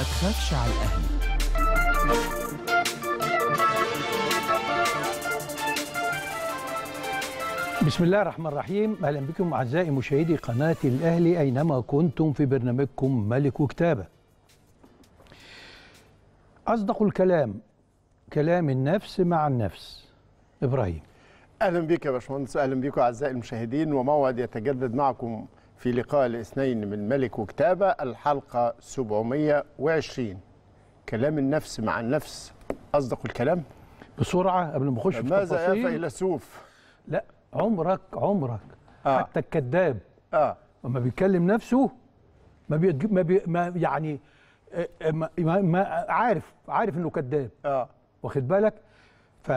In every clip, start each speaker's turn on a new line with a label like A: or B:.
A: ما تخافش على الأهل بسم الله الرحمن الرحيم اهلا بكم اعزائي مشاهدي قناه الاهلي اينما كنتم في برنامجكم ملك وكتابه. اصدق الكلام كلام النفس مع النفس ابراهيم.
B: اهلا بك يا باشمهندس اهلا بكم اعزائي المشاهدين وموعد يتجدد معكم في لقاء الاثنين من ملك وكتابة الحلقة 720 كلام النفس مع النفس أصدق الكلام بسرعة قبل ما أخش في ماذا يا
A: فيلسوف لا عمرك عمرك آه. حتى الكذاب اه وما بيكلم نفسه ما بي ما, بي ما يعني آه، آه، ما, ما عارف عارف انه كذاب اه واخد بالك ف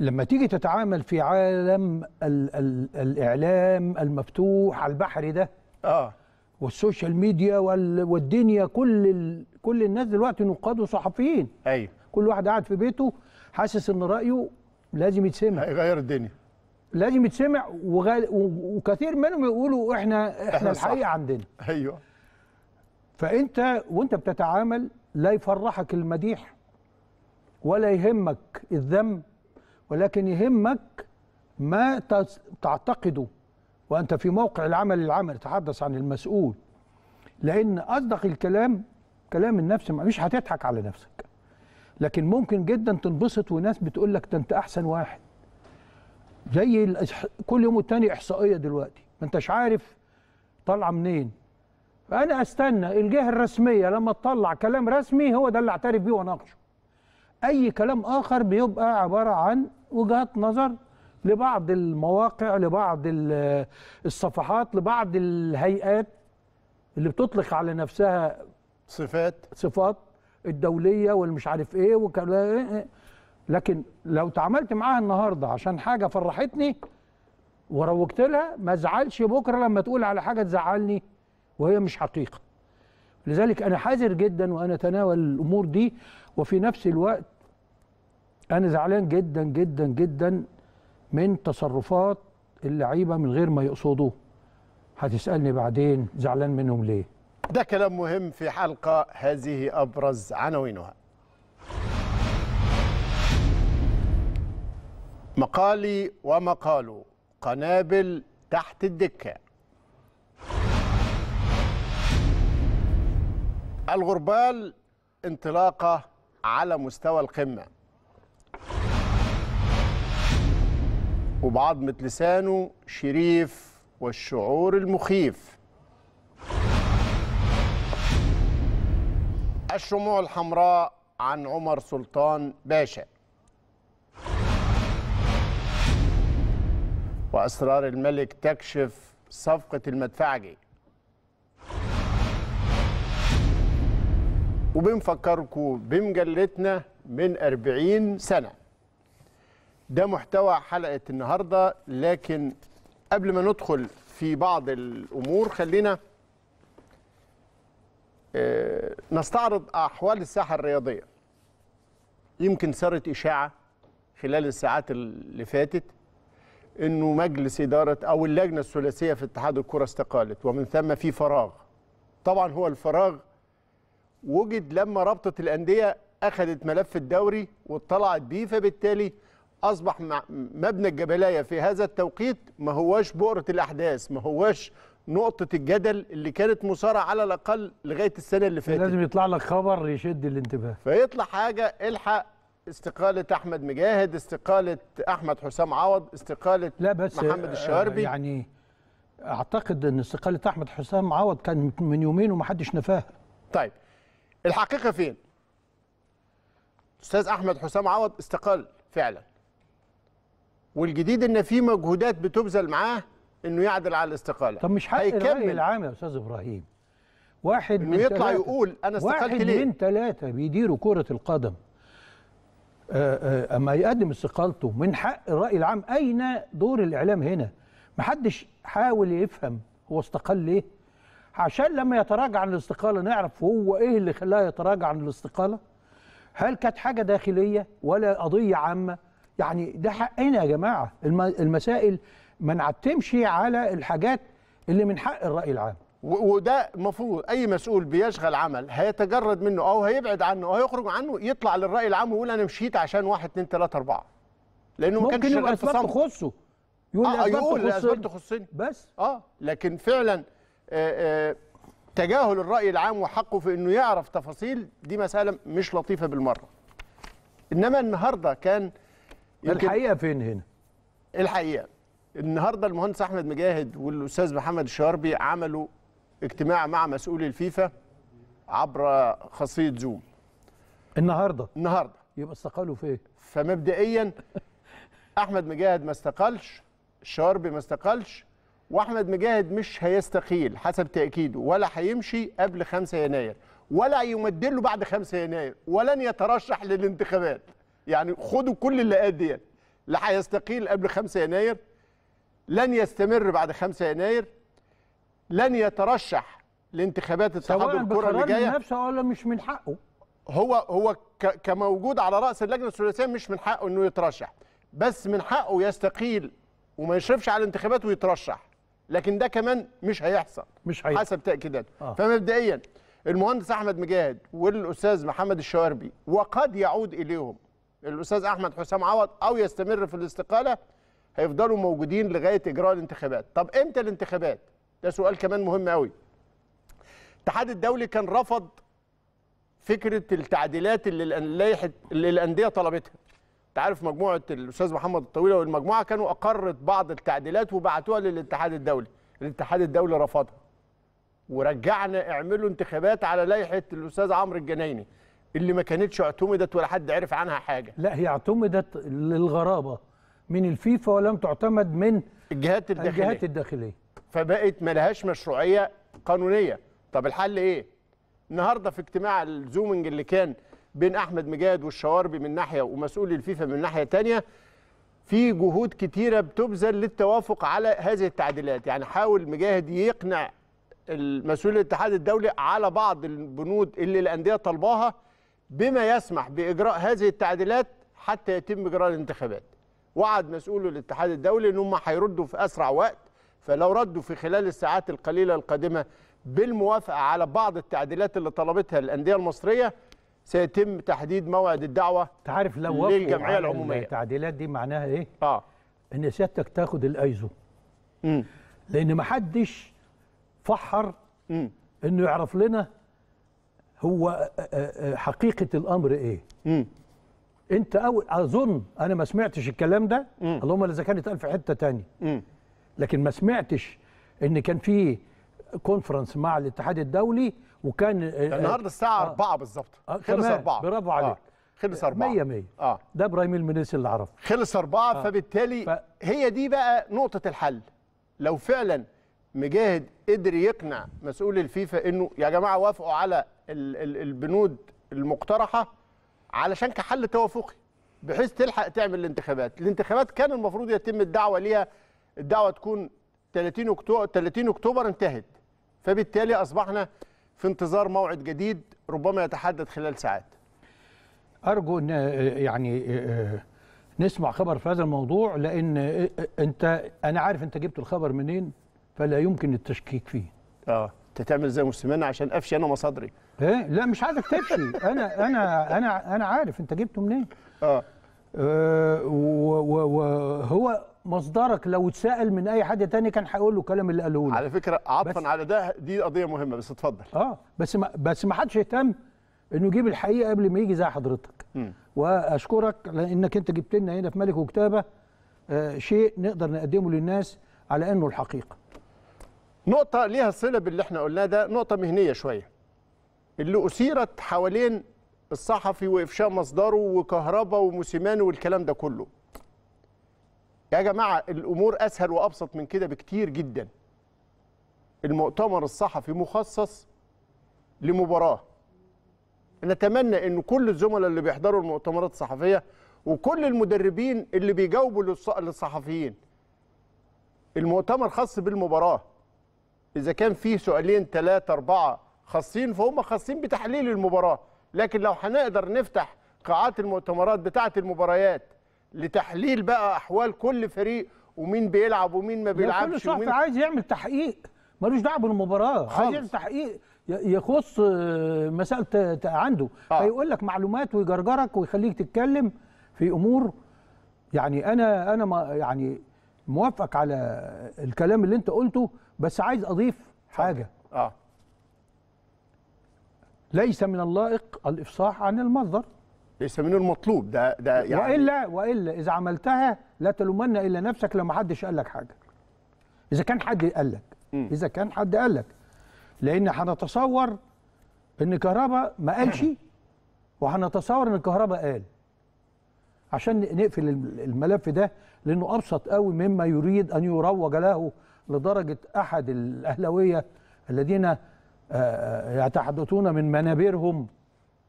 A: لما تيجي تتعامل في عالم ال ال الاعلام المفتوح على البحر ده اه والسوشيال ميديا والدنيا كل كل الناس دلوقتي نقاد وصحفيين ايوه كل واحد قاعد في بيته حاسس ان رايه لازم يتسمع هيغير الدنيا لازم يتسمع وغال... وكثير منهم يقولوا احنا احنا, إحنا الحقيقه عندنا ايوه فانت وانت بتتعامل لا يفرحك المديح ولا يهمك الذم ولكن يهمك ما تعتقده وأنت في موقع العمل العمل تحدث عن المسؤول لأن أصدق الكلام كلام النفس مش هتضحك على نفسك لكن ممكن جدا تنبسط وناس بتقول لك ده أنت أحسن واحد زي كل يوم والتاني إحصائية دلوقتي ما أنتش عارف طالعة منين فأنا أستنى الجهة الرسمية لما تطلع كلام رسمي هو ده اللي أعترف بيه وأناقشه أي كلام آخر بيبقى عبارة عن وجهات نظر لبعض المواقع لبعض الصفحات لبعض الهيئات اللي بتطلق على نفسها صفات صفات الدوليه والمش عارف ايه وكلا لكن لو تعاملت معاها النهارده عشان حاجه فرحتني وروجت لها ما ازعلش بكره لما تقول على حاجه تزعلني وهي مش حقيقه لذلك انا حذر جدا وانا اتناول الامور دي وفي نفس الوقت انا زعلان جدا جدا جدا من تصرفات اللعيبه من غير ما يقصدوا هتسالني بعدين زعلان منهم ليه
B: ده كلام مهم في حلقه هذه ابرز عناوينها مقالي ومقاله قنابل تحت الدكه الغربال انطلاقه على مستوى القمه وبعظمة لسانه شريف والشعور المخيف الشموع الحمراء عن عمر سلطان باشا وأسرار الملك تكشف صفقة المدفعجي وبنفكركم بمجلتنا من 40 سنه ده محتوى حلقه النهارده لكن قبل ما ندخل في بعض الامور خلينا آه، نستعرض احوال الساحه الرياضيه يمكن صارت اشاعه خلال الساعات اللي فاتت انه مجلس اداره او اللجنه الثلاثيه في اتحاد الكره استقالت ومن ثم في فراغ طبعا هو الفراغ وجد لما رابطه الانديه اخذت ملف الدوري واطلعت بيه فبالتالي اصبح مبنى الجبلايه في هذا التوقيت ما هواش بؤره الاحداث ما هواش نقطه الجدل اللي كانت مثاره على الاقل لغايه السنه اللي فاتت لازم
A: يطلع لك خبر يشد الانتباه
B: فيطلع حاجه الحق استقالة أحمد مجاهد استقالة أحمد حسام عوض استقالة لا بس محمد الشواربي آه،
A: يعني أعتقد أن استقالة أحمد حسام عوض كان من يومين ومحدش نفاها طيب
B: الحقيقة فين؟ أستاذ أحمد حسام عوض استقال فعلا والجديد ان في مجهودات بتبذل معاه انه يعدل على الاستقاله طب مش حق الراي
A: العام يا استاذ ابراهيم واحد من يطلع تلاتة يقول انا استقلت ليه واحد من ثلاثه بيديروا كره القدم آه، آه، اما يقدم استقالته من حق الراي العام اين دور الاعلام هنا محدش حاول يفهم هو استقال ليه عشان لما يتراجع عن الاستقاله نعرف هو ايه اللي خلاه يتراجع عن الاستقاله هل كانت حاجه داخليه ولا قضيه عامه يعني ده حقنا يا جماعه المسائل ما نعتمش على
B: الحاجات اللي من حق الراي العام وده المفروض اي مسؤول بيشغل عمل هيتجرد منه او هيبعد عنه او هيخرج عنه يطلع للراي العام ويقول انا مشيت عشان 1 2 3 4 لانه ما كانش شغال في صمت تخصه يقول آه, آه، يقول الاسباب تخصني بس اه لكن فعلا آآ آه، آآ آه، تجاهل الراي العام وحقه في انه يعرف تفاصيل دي مساله مش لطيفه بالمره انما النهارده كان الحقيقه فين هنا الحقيقه النهارده المهندس احمد مجاهد والاستاذ محمد الشاربي عملوا اجتماع مع مسؤولي الفيفا عبر خاصيه زوم النهارده النهارده يبقى استقالوا فين؟ فمبدئيا احمد مجاهد ما استقالش الشاربي ما استقالش واحمد مجاهد مش هيستقيل حسب تاكيده ولا هيمشي قبل 5 يناير ولا يمدله بعد 5 يناير ولن يترشح للانتخابات يعني خدوا كل اللقاءات دي لا هيستقيل قبل 5 يناير لن يستمر بعد 5 يناير لن يترشح لانتخابات اتحاد الكره اللي جايه نفسه ولا مش من حقه هو هو كموجود على راس اللجنه الثلاثيه مش من حقه انه يترشح بس من حقه يستقيل وما يشرفش على الانتخابات ويترشح لكن ده كمان مش هيحصل مش هيحصل حسب تاكيداته آه. فمبدئيا المهندس احمد مجاهد والاستاذ محمد الشواربي وقد يعود اليهم الاستاذ احمد حسام عوض او يستمر في الاستقاله هيفضلوا موجودين لغايه اجراء الانتخابات طب امتى الانتخابات ده سؤال كمان مهم قوي الاتحاد الدولي كان رفض فكره التعديلات اللي اللائحه اللي الانديه طلبتها انت عارف مجموعه الاستاذ محمد الطويله والمجموعه كانوا اقرت بعض التعديلات وبعتوها للاتحاد الدولي الاتحاد الدولي رفضها ورجعنا اعملوا انتخابات على لائحه الاستاذ عمرو الجنايني اللي ما كانتش اعتمدت ولا حد عرف عنها حاجه
A: لا هي اعتمدت للغرابه من الفيفا ولم تعتمد من الجهات الداخليه الجهات الداخليه
B: فبقت لهاش مشروعيه قانونيه طب الحل ايه النهارده في اجتماع الزومنج اللي كان بين احمد مجاد والشواربي من ناحيه ومسؤول الفيفا من ناحيه تانية في جهود كتيره بتبذل للتوافق على هذه التعديلات يعني حاول مجاهد يقنع المسؤول الاتحاد الدولي على بعض البنود اللي الانديه طالباها بما يسمح باجراء هذه التعديلات حتى يتم اجراء الانتخابات وعد مسؤول الاتحاد الدولي ان هم هيردوا في اسرع وقت فلو ردوا في خلال الساعات القليله القادمه بالموافقه على بعض التعديلات اللي طلبتها الانديه المصريه سيتم تحديد موعد الدعوه تعرف لو للجمعيه العموميه التعديلات دي معناها ايه؟ اه
A: ان سيادتك تاخد الايزو امم لان ما حدش فحر انه يعرف لنا هو حقيقه الامر ايه مم. انت اول اظن انا ما سمعتش الكلام ده مم. اللهم اذا كان اتقال في حته تانية مم. لكن ما سمعتش ان كان في كونفرنس مع الاتحاد الدولي وكان النهارده الساعه 4
B: آه بالظبط آه خلص 4 برافو آه. عليك آه. خلص 4 100 100 اه ده ابراهيم المنيسي اللي عرفه خلص 4 آه. فبالتالي ف... هي دي بقى نقطه الحل لو فعلا مجاهد قدر يقنع مسؤول الفيفا انه يا جماعه وافقوا على البنود المقترحه علشان كحل توافقي بحيث تلحق تعمل الانتخابات، الانتخابات كان المفروض يتم الدعوه ليها الدعوه تكون 30 اكتوبر 30 اكتوبر انتهت فبالتالي اصبحنا في انتظار موعد جديد ربما يتحدد خلال ساعات.
A: ارجو ان يعني نسمع خبر في هذا الموضوع لان انت انا عارف انت جبت الخبر منين
B: فلا يمكن التشكيك فيه اه انت تعمل زي مسلمان عشان افشي انا مصادري
A: ايه لا مش عايزك تفشي انا انا انا انا عارف انت جبته منين اه, آه وهو مصدرك لو اتسال من اي حد تاني كان هيقول له الكلام اللي قاله له على
B: فكره عطفا على ده دي قضيه مهمه بس اتفضل اه
A: بس ما بس ما حدش اهتم انه يجيب الحقيقه قبل ما يجي زي حضرتك م. واشكرك لانك انت جبت لنا هنا في ملك وكتابه آه شيء نقدر نقدمه للناس على انه الحقيقه
B: نقطة ليها صلة باللي احنا قلناه ده نقطة مهنية شوية اللي أثيرت حوالين الصحفي وإفشاء مصدره وكهربا وموسيماني والكلام ده كله يا جماعة الأمور أسهل وأبسط من كده بكتير جدا المؤتمر الصحفي مخصص لمباراة نتمنى أن كل الزملاء اللي بيحضروا المؤتمرات الصحفية وكل المدربين اللي بيجاوبوا للصحفيين المؤتمر خاص بالمباراه اذا كان في سؤالين ثلاثه اربعه خاصين فهم خاصين بتحليل المباراه لكن لو هنقدر نفتح قاعات المؤتمرات بتاعه المباريات لتحليل بقى احوال كل فريق ومين بيلعب ومين ما بيلعبش كل عايز يعمل تحقيق ملوش دعوه بالمباراه عايز يعمل تحقيق يخص آه،
A: مساله عنده آه. فيقول لك معلومات ويجرجرك ويخليك تتكلم في امور يعني انا انا ما يعني موافقك على الكلام اللي انت قلته بس عايز اضيف حاجه اه ليس من اللائق الافصاح عن المصدر ليس من المطلوب ده ده يعني والا والا اذا عملتها لا تلومن الا نفسك لما حدش قال لك حاجه اذا كان حد قال لك اذا كان حد قال لك لان هنتصور ان كهربا ما قالش وهنتصور ان كهربا قال عشان نقفل الملف ده لانه ابسط قوي مما يريد ان يروج له لدرجه احد الاهلاويه الذين آه، آه، يتحدثون من منابرهم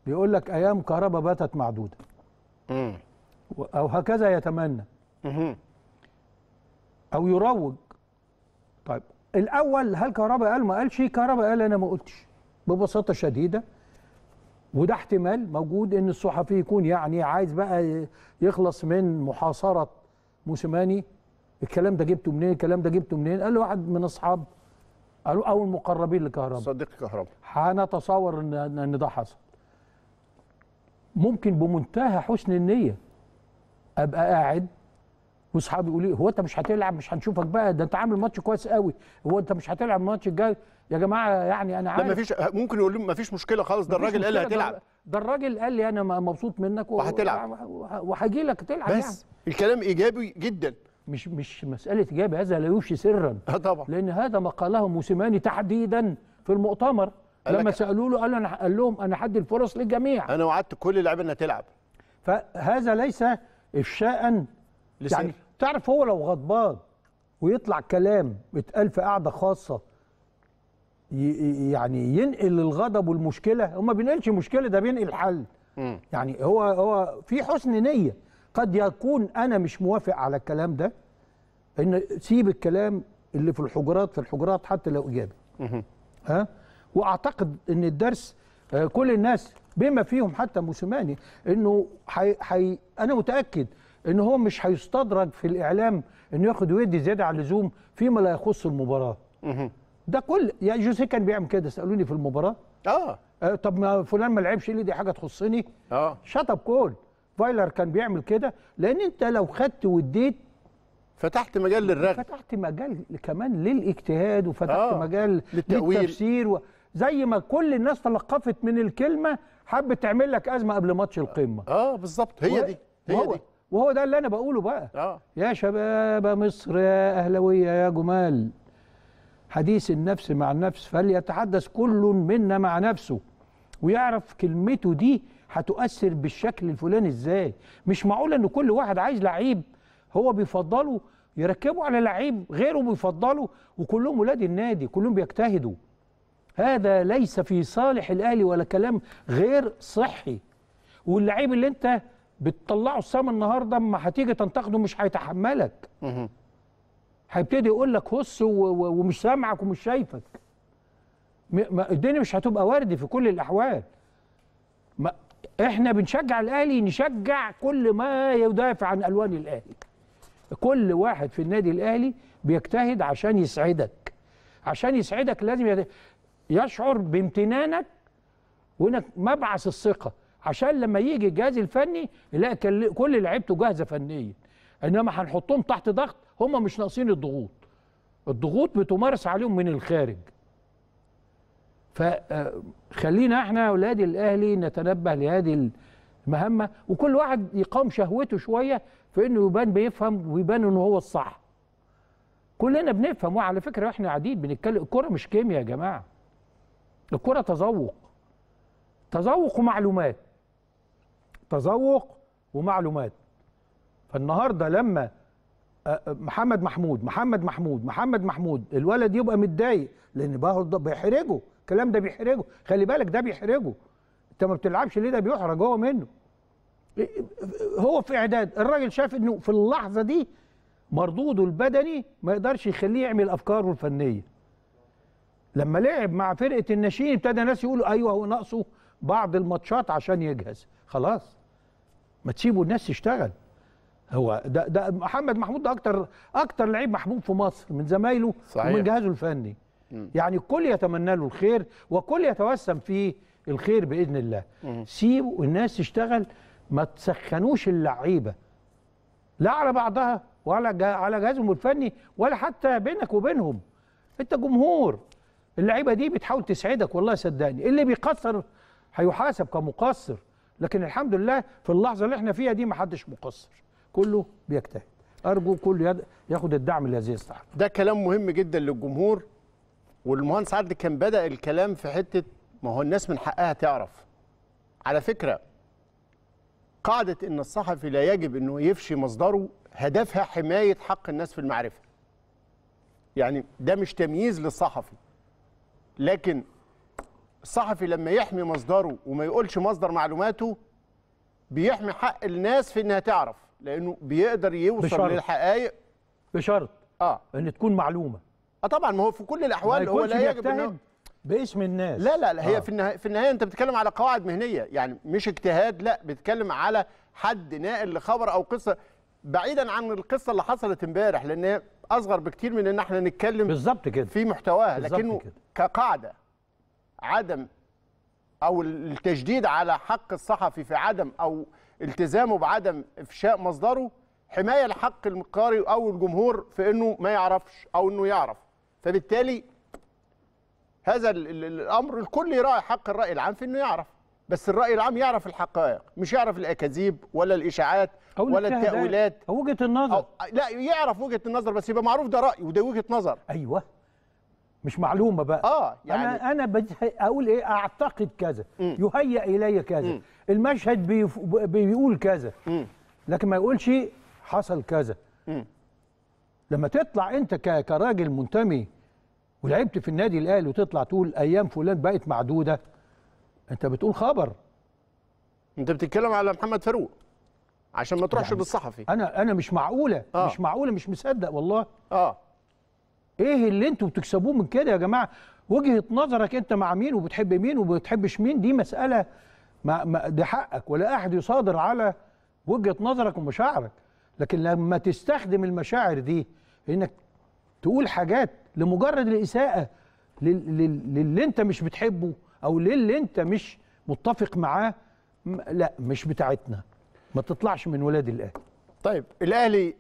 A: بيقول لك ايام كهرباء باتت معدوده او هكذا يتمنى او يروج طيب الاول هل كهرباء قال ما قالش كهرباء قال انا ما قلتش ببساطه شديده وده احتمال موجود ان الصحفي يكون يعني عايز بقى يخلص من محاصره موسيماني الكلام ده جبته منين الكلام ده جبته منين قال له واحد من اصحاب قالوا او المقربين لكهرباء
B: صديق كهرباء
A: هنتصور ان ان ده حصل ممكن بمنتهى حسن النيه ابقى قاعد واصحابي يقولوا لي هو انت مش هتلعب مش هنشوفك بقى ده انت عامل ماتش كويس قوي هو انت مش هتلعب الماتش الجاي يا جماعه يعني انا عارف لا مفيش
B: ممكن يقول لهم مفيش مشكله خالص ده الراجل قال هتلعب
A: ده الراجل قال لي انا مبسوط منك وهتلعب وهجي لك تلعب بس يعني.
B: الكلام ايجابي جدا
A: مش مش مساله جاب هذا لا يفشي سرا اه طبعا لان هذا ما قاله موسيماني تحديدا في المؤتمر لما سالوا له قال انا قال لهم
B: انا حد الفرص للجميع انا وعدت كل اللعيبه انها تلعب فهذا
A: ليس افشاء لسر. يعني تعرف هو لو غضبان ويطلع كلام اتقال في قاعده خاصه يعني ينقل الغضب والمشكله هو ما بينقلش مشكله ده بينقل حل م. يعني هو هو في حسن نيه قد يكون انا مش موافق على الكلام ده ان سيب الكلام اللي في الحجرات في الحجرات حتى لو ايجابي ها واعتقد ان الدرس آه، كل الناس بما فيهم حتى موسيماني انه حي حي انا متاكد ان هو مش هيستدرج في الاعلام انه ياخد ويدي زياده عن اللزوم فيما لا يخص المباراه ده كل يا جوزيه كان بيعمل كده سالوني في المباراه آه. اه طب ما فلان ما لعبش ليه دي حاجه تخصني اه شطب كول فايلر كان بيعمل كده لان انت لو خدت واديت فتحت مجال للرغي فتحت مجال كمان للاجتهاد وفتحت آه مجال للتأويل للتفسير و... زي ما كل الناس تلقفت من الكلمه حبت تعمل لك ازمه قبل ماتش القمه اه بالظبط هي و... دي هي وهو... دي وهو ده اللي انا بقوله بقى آه. يا شباب مصر يا اهلاويه يا جمال حديث النفس مع النفس فليتحدث كل منا مع نفسه ويعرف كلمته دي هتؤثر بالشكل الفلاني ازاي مش معقول ان كل واحد عايز لعيب هو بيفضله يركبوا على لعيب غيره بيفضله وكلهم ولاد النادي كلهم بيجتهدوا هذا ليس في صالح الاهلي ولا كلام غير صحي واللعيب اللي انت بتطلعه السما النهارده اما هتيجي تنتقده مش هيتحملك هيبتدي يقول لك هص ومش سامعك ومش شايفك الدنيا مش هتبقى وردي في كل الاحوال ما احنا بنشجع الاهلي نشجع كل ما يدافع عن الوان الاهلي كل واحد في النادي الاهلي بيجتهد عشان يسعدك عشان يسعدك لازم يشعر بامتنانك وانك مبعث الثقه عشان لما يجي الجهاز الفني يلاقي كل لعيبته جاهزه فنيا انما هنحطهم تحت ضغط هم مش ناقصين الضغوط الضغوط بتمارس عليهم من الخارج فخلينا آه، احنا اولاد الاهلي نتنبه لهذه المهمه وكل واحد يقام شهوته شويه في انه يبان بيفهم ويبان انه هو الصح كلنا بنفهم وعلى فكره احنا قاعدين بنتكلم الكوره مش كيمياء يا جماعه الكوره تذوق تذوق ومعلومات تذوق ومعلومات فالنهارده لما آه، آه، محمد محمود محمد محمود محمد محمود الولد يبقى متضايق لان برضه بيحرجه الكلام ده بيحرجه خلي بالك ده بيحرجه انت ما بتلعبش ليه ده بيحرج هو منه هو في اعداد الراجل شاف انه في اللحظه دي مردوده البدني ما يقدرش يخليه يعمل افكاره الفنيه لما لعب مع فرقه الناشئين ابتدى ناس يقولوا ايوه هو ناقصه بعض الماتشات عشان يجهز خلاص ما تسيبوا الناس تشتغل هو ده ده محمد محمود ده اكتر اكتر لعيب محبوب في مصر من زمايله صحيح. ومن جهازه الفني يعني الكل يتمنى له الخير وكل يتوسم فيه الخير باذن الله سيبوا الناس تشتغل ما تسخنوش اللعيبه لا على بعضها ولا على جهازهم الفني ولا حتى بينك وبينهم انت جمهور اللعيبه دي بتحاول تسعدك والله صدقني اللي بيقصر هيحاسب كمقصر لكن الحمد لله في اللحظه اللي احنا فيها دي ما حدش مقصر
B: كله بيجتهد ارجو كله ياخد الدعم الذي يستحق ده كلام مهم جدا للجمهور والمهندس عدلي كان بدا الكلام في حته ما هو الناس من حقها تعرف على فكره قاعده ان الصحفي لا يجب انه يفشي مصدره هدفها حمايه حق الناس في المعرفه يعني ده مش تمييز للصحفي لكن الصحفي لما يحمي مصدره وما يقولش مصدر معلوماته بيحمي حق الناس في انها تعرف لانه بيقدر يوصل بشرط. للحقائق بشرط اه ان تكون معلومه اه طبعا ما هو في كل الاحوال هو لا يجب باسم الناس لا لا, لا هي آه. في النهايه في النهايه انت بتتكلم على قواعد مهنيه يعني مش اجتهاد لا بتتكلم على حد ناقل لخبر او قصه بعيدا عن القصه اللي حصلت امبارح لان اصغر بكتير من ان احنا نتكلم بالظبط كده في محتواها لكن كده. كقاعده عدم او التشديد على حق الصحفي في عدم او التزامه بعدم افشاء مصدره حمايه لحق القارئ او الجمهور في انه ما يعرفش او انه يعرف فبالتالي هذا الامر الكل يراعي حق الراي العام في انه يعرف بس الراي العام يعرف الحقائق مش يعرف الاكاذيب ولا الاشاعات ولا التاويلات او وجهه النظر أو لا يعرف وجهه النظر بس يبقى معروف ده راي وده وجهه نظر ايوه
A: مش معلومه بقى اه يعني انا انا اقول ايه اعتقد كذا يهيئ الي كذا المشهد بيف... بيقول كذا لكن ما يقولش حصل كذا لما تطلع انت ك... كراجل منتمي ولعبت في النادي الاهلي وتطلع تقول ايام فلان بقت معدوده انت بتقول خبر
B: انت بتتكلم على محمد فاروق عشان ما تروحش يعني بالصحفي
A: انا انا مش معقوله آه. مش معقوله مش مصدق والله اه ايه اللي انتوا بتكسبوه من كده يا جماعه وجهه نظرك انت مع مين وبتحب مين وبتحبش مين دي مساله ما ما ده حقك ولا احد يصادر على وجهه نظرك ومشاعرك لكن لما تستخدم المشاعر دي انك تقول حاجات لمجرد الإساءة للي انت مش بتحبه او للي انت مش متفق معاه لا مش بتاعتنا ما تطلعش
B: من ولاد الاهلي طيب الاهلي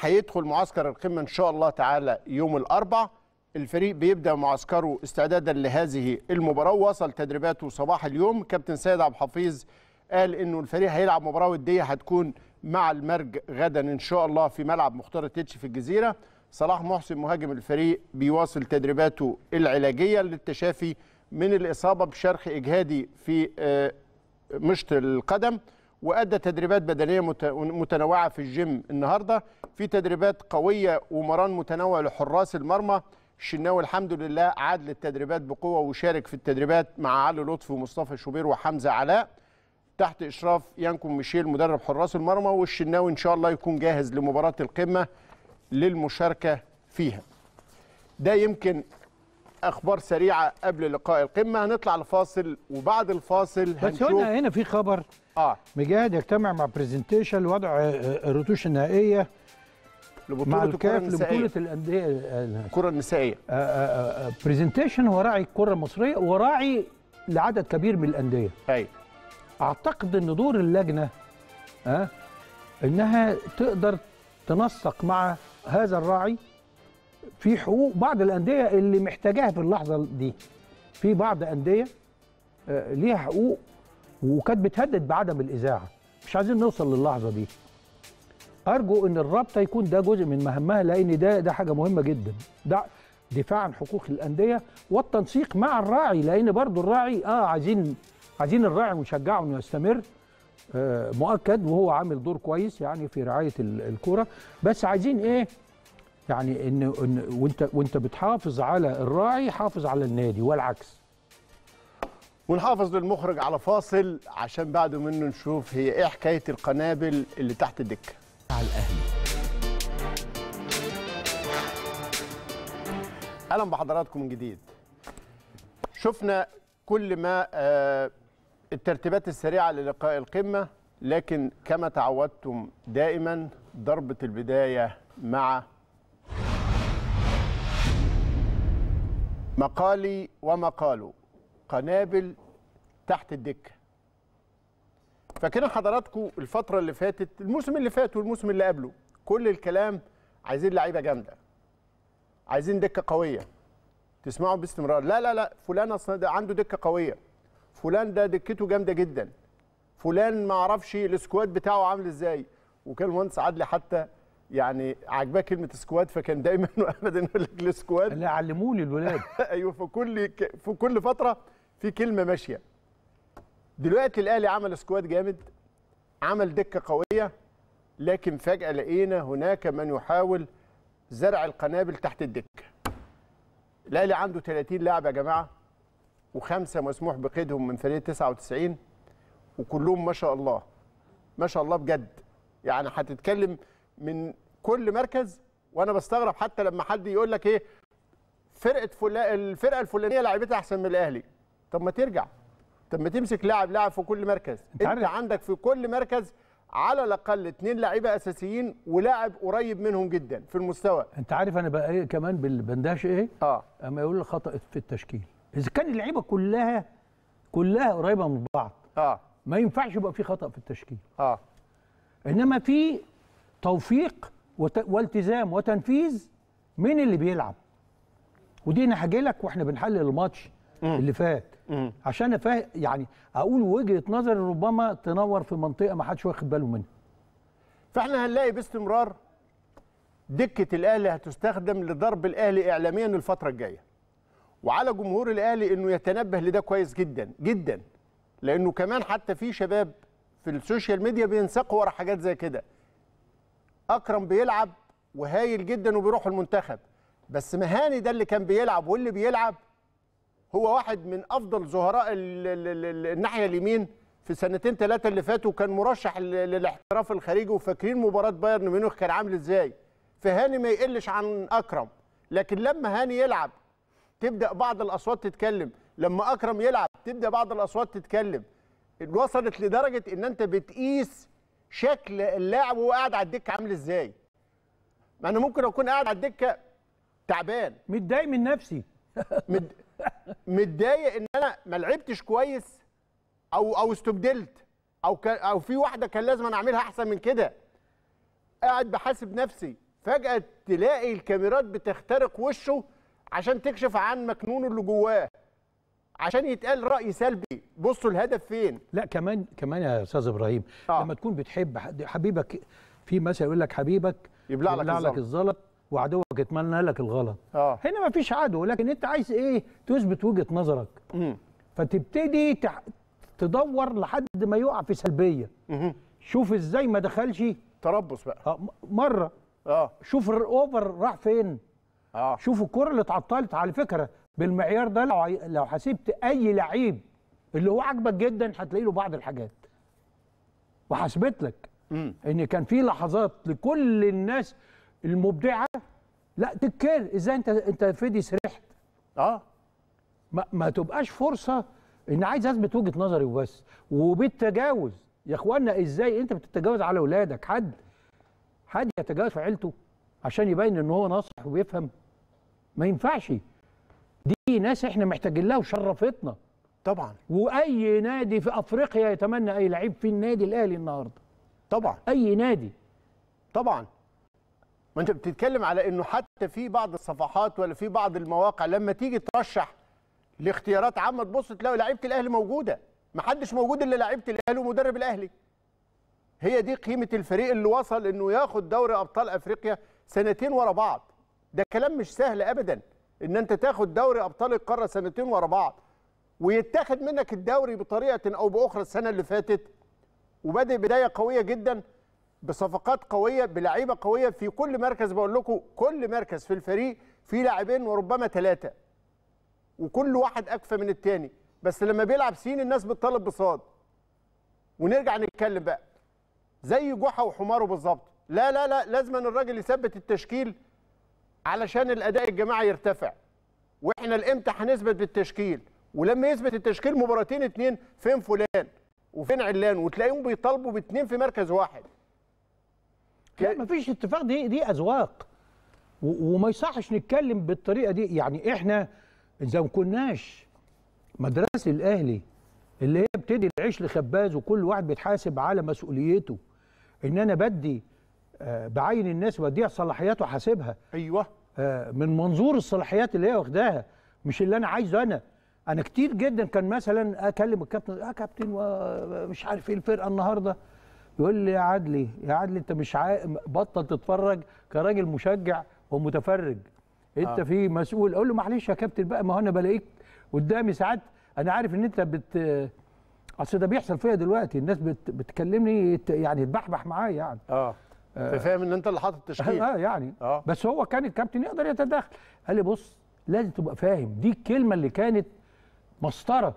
B: هيدخل معسكر القمه ان شاء الله تعالى يوم الاربع الفريق بيبدا معسكره استعدادا لهذه المباراه ووصل تدريباته صباح اليوم كابتن سيد عبد الحفيظ قال انه الفريق هيلعب مباراه وديه هتكون مع المرج غدا ان شاء الله في ملعب مختار التتش في الجزيره صلاح محسن مهاجم الفريق بيواصل تدريباته العلاجيه للتشافي من الاصابه بشرخ اجهادي في آه، مشط القدم وادى تدريبات بدنيه متنوعه في الجيم النهارده في تدريبات قويه ومران متنوع لحراس المرمى الشناوي الحمد لله عاد للتدريبات بقوه وشارك في التدريبات مع علي لطفي ومصطفى شوبير وحمزه علاء تحت اشراف يانكو ميشيل مدرب حراس المرمى والشناوي ان شاء الله يكون جاهز لمباراه القمه للمشاركة فيها ده يمكن اخبار سريعه قبل لقاء القمه هنطلع الفاصل وبعد الفاصل بس هنا
A: هنا في خبر اه مجاهد يجتمع مع برزنتيشن لوضع الرتوش النهائيه مع الكاف لبطوله الانديه الكره النسائيه برزنتيشن هو راعي الكره المصريه وراعي لعدد كبير من الانديه ايوه اعتقد ان دور اللجنه اه انها تقدر تنسق مع هذا الراعي في حقوق بعض الانديه اللي محتاجاها في اللحظه دي في بعض انديه آه، ليها حقوق وكانت بتهدد بعدم الاذاعه مش عايزين نوصل للحظه دي ارجو ان الرابطه يكون ده جزء من مهمها لان ده ده حاجه مهمه جدا ده دفاع عن حقوق الانديه والتنسيق مع الراعي لان برضو الراعي اه عايزين عايزين الراعي مشجعه انه يستمر آه، مؤكد وهو عامل دور كويس يعني في رعايه الكوره بس عايزين ايه يعني ان, إن وانت وانت بتحافظ
B: على الراعي حافظ على النادي والعكس ونحافظ للمخرج على فاصل عشان بعد منه نشوف هي ايه حكايه القنابل اللي تحت الدكه على الاهلي اهلا بحضراتكم من جديد شفنا كل ما آه الترتيبات السريعة للقاء القمة لكن كما تعودتم دائما ضربة البداية مع مقالي ومقاله قنابل تحت الدكة فاكرين حضراتكم الفترة اللي فاتت الموسم اللي فات والموسم اللي قبله كل الكلام عايزين لعيبة جامدة عايزين دكة قوية تسمعوا باستمرار لا لا لا فلان عنده دكة قوية فلان ده دكته جامده جدا فلان ما اعرفش السكواد بتاعه عامل ازاي وكان المهندس عدلي حتى يعني عجباه كلمه سكواد فكان دايما وابدا يقول لك السكواد لا علموه للولاد ايوه في كل في كل فتره في كلمه ماشيه دلوقتي الاهلي عمل سكواد جامد عمل دكه قويه لكن فجاه لقينا هناك من يحاول زرع القنابل تحت الدكه الاهلي عنده 30 لاعب يا جماعه وخمسه مسموح بقيدهم من فريق 99 وكلهم ما شاء الله ما شاء الله بجد يعني هتتكلم من كل مركز وانا بستغرب حتى لما حد يقول لك ايه فرقه فلا الفرقه الفلانيه لعبتها احسن من الاهلي طب ما ترجع طب ما تمسك لاعب لاعب في كل مركز انت, انت عندك في كل مركز على الاقل اثنين لعيبه اساسيين ولاعب قريب منهم جدا في المستوى
A: انت عارف انا بقى إيه كمان بندهش ايه اه اما يقول لك خطا في التشكيل اذا كان اللعيبه كلها كلها قريبه من بعض اه ما ينفعش يبقى في خطا في التشكيل اه انما في توفيق وت... والتزام وتنفيذ من اللي بيلعب ودي انا هاجي لك واحنا بنحلل الماتش مم. اللي فات مم. عشان افهم يعني اقول
B: وجهه نظري ربما تنور في منطقه ما حدش واخد باله منها فاحنا هنلاقي باستمرار دكه الاهلي هتستخدم لضرب الاهلي اعلاميا الفتره الجايه وعلى جمهور الاهلي انه يتنبه لده كويس جدا جدا لانه كمان حتى في شباب في السوشيال ميديا بينساقوا ورا حاجات زي كده اكرم بيلعب وهايل جدا وبيروح المنتخب بس مهاني ده اللي كان بيلعب واللي بيلعب هو واحد من افضل زهراء الناحيه اليمين في سنتين ثلاثه اللي فاتوا كان مرشح للاحتراف الخارجي وفاكرين مباراه بايرن ميونخ كان عامل ازاي فهاني ما يقلش عن اكرم لكن لما هاني يلعب تبدا بعض الاصوات تتكلم لما اكرم يلعب تبدا بعض الاصوات تتكلم وصلت لدرجه ان انت بتقيس شكل اللاعب وهو قاعد على الدكه عامل ازاي ما انا ممكن اكون قاعد على الدكه تعبان متضايق من نفسي متضايق ان انا ما لعبتش كويس او او استبدلت او ك... او في واحده كان لازم أنا اعملها احسن من كده قاعد بحاسب نفسي فجاه تلاقي الكاميرات بتخترق وشه عشان تكشف عن مكنون اللي جواه عشان يتقال راي سلبي بصوا الهدف فين
A: لا كمان كمان يا استاذ ابراهيم آه. لما تكون بتحب حبيبك في مثل يقول لك حبيبك يبلع, لك, يبلع لك الزلط وعدوك يتمنى لك الغلط آه. هنا مفيش عدو لكن انت عايز ايه تثبت وجهه نظرك مم. فتبتدي تح... تدور لحد ما يقع في سلبيه مم. شوف ازاي ما دخلش تربص بقى آه مره اه شوف الاوفر راح فين آه. شوفوا الكره اللي اتعطلت على فكره بالمعيار ده لو لو حسبت اي لعيب اللي هو عاجبك جدا هتلاقي له بعض الحاجات وحسبت لك مم. ان كان في لحظات لكل الناس المبدعه لا تكر ازاي انت انت فيدي سرحت اه ما, ما تبقاش فرصه ان عايز اثبت وجهه نظري وبس وبالتجاوز يا اخوانا ازاي انت بتتجاوز على اولادك حد حد يتجاوز في عيلته عشان يبين ان هو ناصح وبيفهم ما ينفعش دي ناس احنا محتاجين لها وشرفتنا طبعا واي نادي في
B: افريقيا يتمنى اي لعيب في النادي الاهلي النهارده طبعا اي نادي طبعا ما انت بتتكلم على انه حتى في بعض الصفحات ولا في بعض المواقع لما تيجي ترشح لاختيارات عامه تبص تلاقي لعيبه الاهلي موجوده ما حدش موجود الا لعيبه الاهلي ومدرب الاهلي هي دي قيمه الفريق اللي وصل انه ياخد دوري ابطال افريقيا سنتين ورا بعض ده كلام مش سهل ابدا ان انت تاخد دوري ابطال القاره سنتين ورا بعض ويتاخد منك الدوري بطريقه او باخرى السنه اللي فاتت وبادئ بدايه قويه جدا بصفقات قويه بلعيبه قويه في كل مركز بقول لكم كل مركز في الفريق في لاعبين وربما ثلاثه وكل واحد اكفى من الثاني بس لما بيلعب سين الناس بتطالب بصاد ونرجع نتكلم بقى زي جحا وحماره بالظبط لا لا لا لازم الراجل يثبت التشكيل علشان الاداء الجماعي يرتفع واحنا الامتى هنثبت بالتشكيل ولما يثبت التشكيل مباراتين اتنين فين فلان وفين علان وتلاقيهم بيطالبوا باتنين في مركز واحد لا
A: مفيش اتفاق دي دي اذواق وما يصحش نتكلم بالطريقه دي يعني احنا اذا ما كناش مدرسه الاهلي اللي هي بتدي العيش لخباز وكل واحد بيتحاسب على مسؤوليته ان انا بدي آه، بعين الناس وبديع صلاحيات وحاسبها ايوه آه، من منظور الصلاحيات اللي هي واخداها مش اللي انا عايزه انا انا كتير جدا كان مثلا اكلم الكابتن اه كابتن مش عارف ايه الفرقه النهارده يقول لي يا عدلي يا عدلي انت مش بطل تتفرج كراجل مشجع ومتفرج آه. انت آه. في مسؤول اقول له معلش يا كابتن بقى ما هو انا بلاقيك قدامي ساعات انا عارف ان انت بت اصل ده بيحصل فيا دلوقتي الناس بت... بتكلمني يعني تبحبح معايا يعني اه فاهم
B: ان انت اللي حاطط التشكيل اه
A: يعني آه. بس هو كان الكابتن يقدر يتدخل قال لي بص لازم تبقى فاهم دي الكلمه اللي كانت مسطره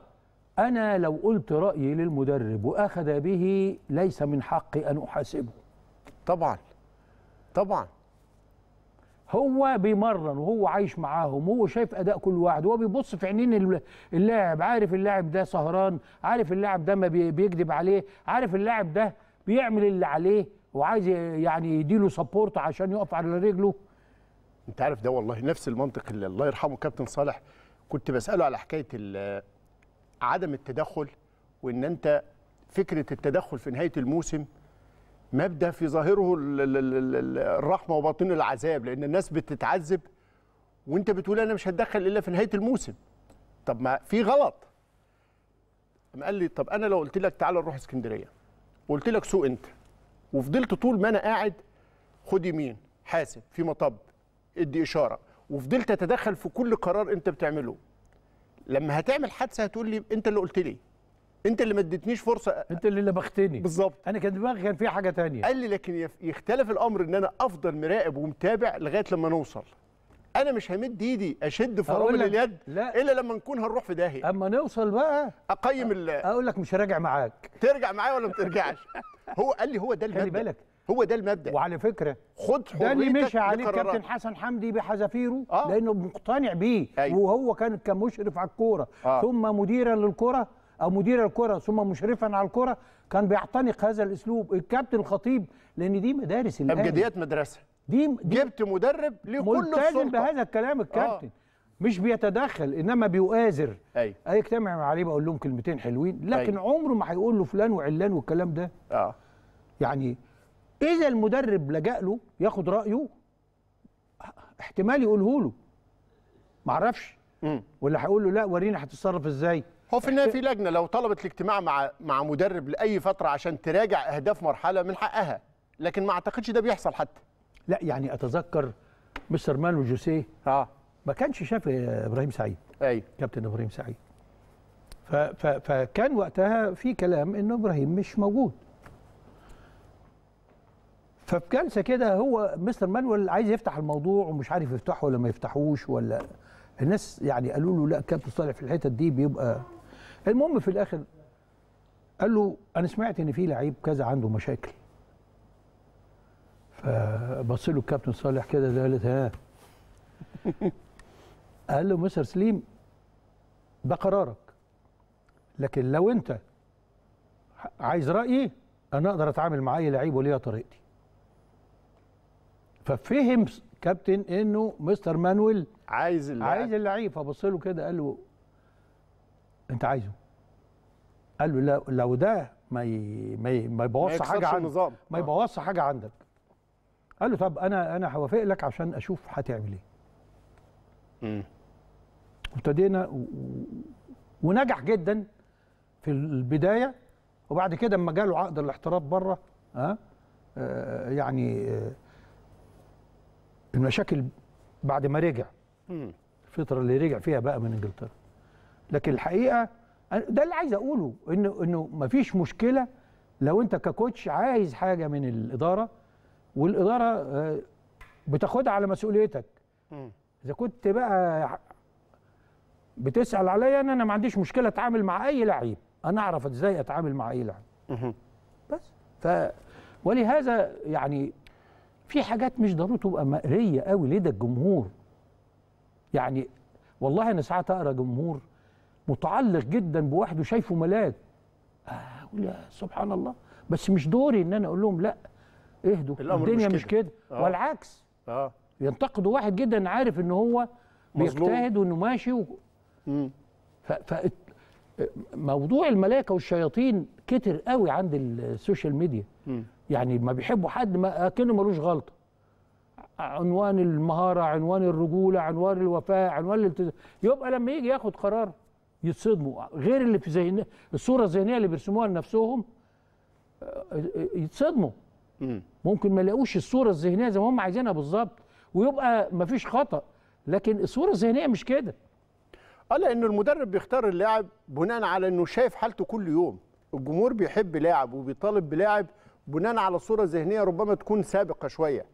A: انا لو قلت رايي للمدرب واخذ به ليس من حقي ان احاسبه طبعا طبعا هو بيمرن وهو عايش معاهم وهو شايف اداء كل واحد وهو بيبص في عينين اللاعب عارف اللاعب ده سهران عارف اللاعب ده ما
B: بيكذب عليه عارف اللاعب ده بيعمل اللي عليه وعايز يعني يديله سبورت عشان يقف على رجله انت عارف ده والله نفس المنطق اللي الله يرحمه كابتن صالح كنت بساله على حكايه عدم التدخل وان انت فكره التدخل في نهايه الموسم مبدا في ظاهره الرحمه وباطنه العذاب لان الناس بتتعذب وانت بتقول انا مش هتدخل الا في نهايه الموسم طب ما في غلط قام قال لي طب انا لو قلت لك تعالى نروح اسكندريه وقلت لك سوق انت وفضلت طول ما انا قاعد خد يمين حاسب في مطب ادي اشاره وفضلت اتدخل في كل قرار انت بتعمله لما هتعمل حادثه هتقول لي انت اللي قلت لي انت اللي ما اديتنيش فرصه انت اللي لبختني بالظبط انا كان دماغي كان في حاجه تانية قال لي لكن يختلف الامر ان انا افضل مراقب ومتابع لغايه لما نوصل انا مش همد ايدي اشد في اليد لا. الا لما نكون هنروح في داهيه اما نوصل بقى اقيم أ... اقول لك مش راجع معاك ترجع معايا ولا ما ترجعش هو قال لي هو ده المبدا خلي بالك هو ده المبدا وعلى فكره خد حريتك ده اللي مشى عليه كابتن
A: حسن حمدي بحذافيره آه. لانه مقتنع بيه أيوه. وهو كان كان مشرف على الكوره آه. ثم مديرا للكره او مدير الكره ثم مشرفا على الكره كان بيعتنق هذا الاسلوب الكابتن الخطيب لان دي مدارس الاهلي ابجديات مدرسه دي, دي جبت مدرب ليه كل السلطه بهذا الكلام آه. الكابتن آه. مش بيتدخل انما بيؤازر ايوه اجتمع عليه بقول لهم كلمتين حلوين لكن أي. عمره ما هيقول له فلان وعلان والكلام ده اه يعني اذا المدرب لجأ له ياخد رايه احتمال يقوله له ما اعرفش ولا هيقول له لا ورينا هتتصرف ازاي
B: هو في النهايه في لجنه لو طلبت الاجتماع مع مع مدرب لاي فتره عشان تراجع اهداف مرحله من حقها لكن ما اعتقدش ده بيحصل حتى
A: لا يعني اتذكر مستر مانو جوسيه اه ما كانش شاف ابراهيم سعيد ايوه كابتن ابراهيم سعيد فكان وقتها في كلام انه ابراهيم مش موجود ففي جلسه كده هو مستر مانويل عايز يفتح الموضوع ومش عارف يفتحه ولا ما يفتحوش ولا الناس يعني قالوا له لا كابتن صالح في الحتت دي بيبقى المهم في الاخر قال له انا سمعت ان في لعيب كذا عنده مشاكل فبص له الكابتن صالح كده قالت ها قال له مستر سليم ده قرارك لكن لو انت عايز رايي انا اقدر اتعامل مع اي لعيب وليا طريقتي ففهم كابتن انه مستر مانويل عايز اللعيب عايز اللعيب فبص له كده قال له انت عايزه قال له لو ده ما ي... ما ي... ما يبوظش حاجه عندك النظام. ما يبوظش حاجه عندك قال له طب انا انا هوافق لك عشان اشوف هتعمل
C: ايه
A: وابتدينا ابتدينا ونجح جدا في البدايه وبعد كده اما جاله عقد الاحتراف بره ها آه يعني آه المشاكل بعد ما رجع الفتره اللي رجع فيها بقى من انجلترا لكن الحقيقه ده اللي عايز اقوله انه انه مفيش مشكله لو انت ككوتش عايز حاجه من الاداره والاداره آه، بتاخدها على مسؤوليتك اذا كنت بقى بتسال عليا انا انا ما عنديش مشكله اتعامل مع اي لعيب انا اعرف ازاي اتعامل مع اي لعيب بس ف ولهذا يعني في حاجات مش ضروري تبقى مقريه قوي لدى الجمهور يعني والله انا ساعات اقرا جمهور متعلق جدا بواحد وشايفه ملاك آه، اقول آه سبحان الله بس مش دوري ان انا اقول لهم لا اهدوا الدنيا مش كده, مش كده. آه. والعكس اه ينتقدوا واحد جدا عارف ان هو بيجتهد وانه ماشي و... ف... ف... موضوع الملائكه والشياطين كتر قوي عند السوشيال ميديا م. يعني ما بيحبوا حد ما كانه ملوش غلطه عنوان المهاره عنوان الرجوله عنوان الوفاء عنوان الالتزام يبقى لما يجي ياخد قرار يتصدموا غير اللي في ذهن الصوره الذهنيه اللي بيرسموها لنفسهم آه، آه، يتصدموا ممكن ما يلاقوش الصوره الذهنيه
B: زي ما هم عايزينها بالظبط ويبقى ما فيش خطا لكن الصوره الذهنيه مش كده اه لانه المدرب بيختار اللاعب بناء على انه شايف حالته كل يوم الجمهور بيحب لاعب وبيطالب بلاعب بناء على صوره ذهنيه ربما تكون سابقه شويه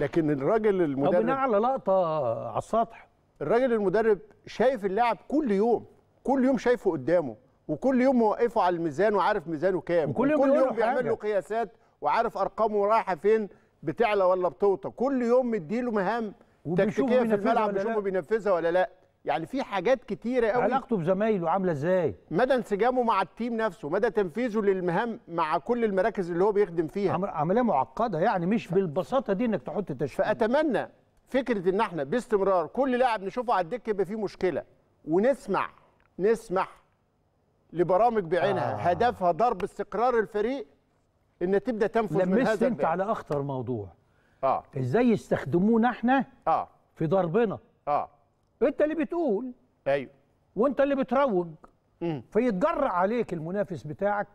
B: لكن الراجل المدرب بناء على لقطه على السطح الراجل المدرب شايف اللاعب كل يوم كل يوم شايفه قدامه وكل يوم موقفه على الميزان وعارف ميزانه كام وكل يوم, وكل يوم بيعمل له قياسات وعارف ارقامه رايحه فين بتعلى ولا بتوطى كل يوم مديله مهام تكتيكيه في الملعب بيشوفه بينفذها ولا لا يعني في حاجات كتيره قوي علاقته بزمايله عامله ازاي مدى انسجامه مع التيم نفسه مدى تنفيذه للمهام مع كل المراكز اللي هو بيخدم فيها عمليه معقده يعني مش ف... بالبساطه دي انك تحط تشكيل فاتمنى فكره ان احنا باستمرار كل لاعب نشوفه على الدكه يبقى فيه مشكله ونسمع نسمع لبرامج بعينها آه. هدفها ضرب استقرار الفريق ان تبدا تنفذ من هذا انت على
A: اخطر موضوع اه ازاي يستخدمونا احنا اه في ضربنا اه انت اللي بتقول ايوه وانت اللي بتروج مم. فيتجرأ عليك المنافس بتاعك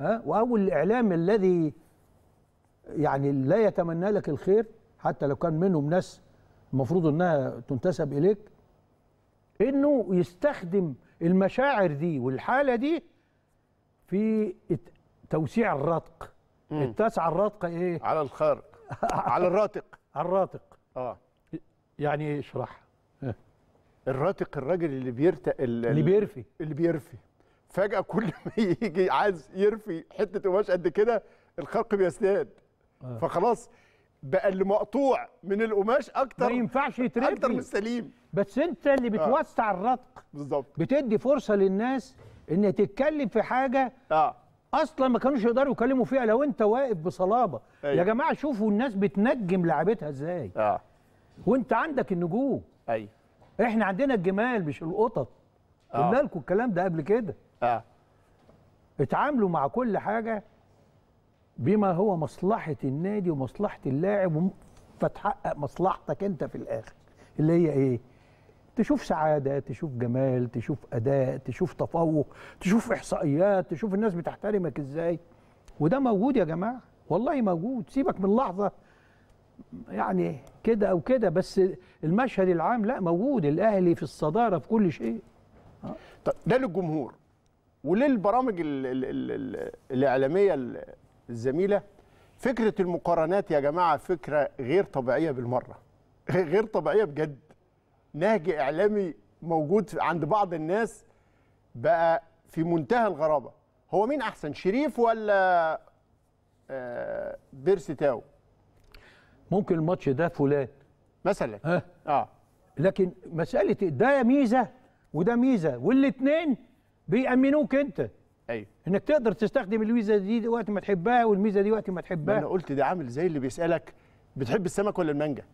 A: ها واول الاعلام الذي يعني لا يتمنى لك الخير حتى لو كان منهم ناس المفروض انها تنتسب اليك انه يستخدم المشاعر دي والحاله دي في توسيع الرتق التاسعه الراتقه ايه على الخارق على
B: الراتق على الراتق اه يعني ايه اشرح إيه. الراتق الراجل اللي بيرتق اللي بيرفي اللي بيرفي فجاه كل ما يجي عايز يرفي حته قماش قد كده الخرق بيسند آه. فخلاص بقى اللي مقطوع من القماش اكتر ما ينفعش يترفي اكتر من السليم بس انت اللي آه.
A: بتوسع آه. الرتق بالظبط بتدي فرصه للناس ان تتكلم في حاجه آه. اصلا ما كانوش يقدروا يكلموا فيها لو انت واقف بصلابه أيوة. يا جماعه شوفوا الناس بتنجم لعبتها ازاي اه وانت عندك النجوم ايوه احنا عندنا الجمال مش القطط آه. قلنا لكم الكلام ده قبل كده اه اتعاملوا مع كل حاجه بما هو مصلحه النادي ومصلحه اللاعب فتحقق مصلحتك انت في الاخر اللي هي ايه تشوف سعاده تشوف جمال تشوف اداء تشوف تفوق تشوف احصائيات تشوف الناس بتحترمك ازاي وده موجود يا جماعه والله موجود سيبك من لحظه يعني كده او كده بس المشهد العام لا موجود الاهلي في الصداره
B: في كل شيء آه. طيب ده للجمهور وللبرامج الـ الـ الـ الاعلاميه الزميله فكره المقارنات يا جماعه فكره غير طبيعيه بالمره غير طبيعيه بجد نهج اعلامي موجود عند بعض الناس بقى في منتهى الغرابه هو مين احسن شريف ولا آه، بيرسي تاو
A: ممكن الماتش ده فلان مثلا ها؟ اه لكن مساله ده ميزه وده ميزه والاثنين بيأمنوك انت ايوه انك تقدر
B: تستخدم الميزه دي وقت ما تحبها والميزه دي وقت ما تحبها ما انا قلت ده عامل زي اللي بيسالك بتحب السمك ولا المانجا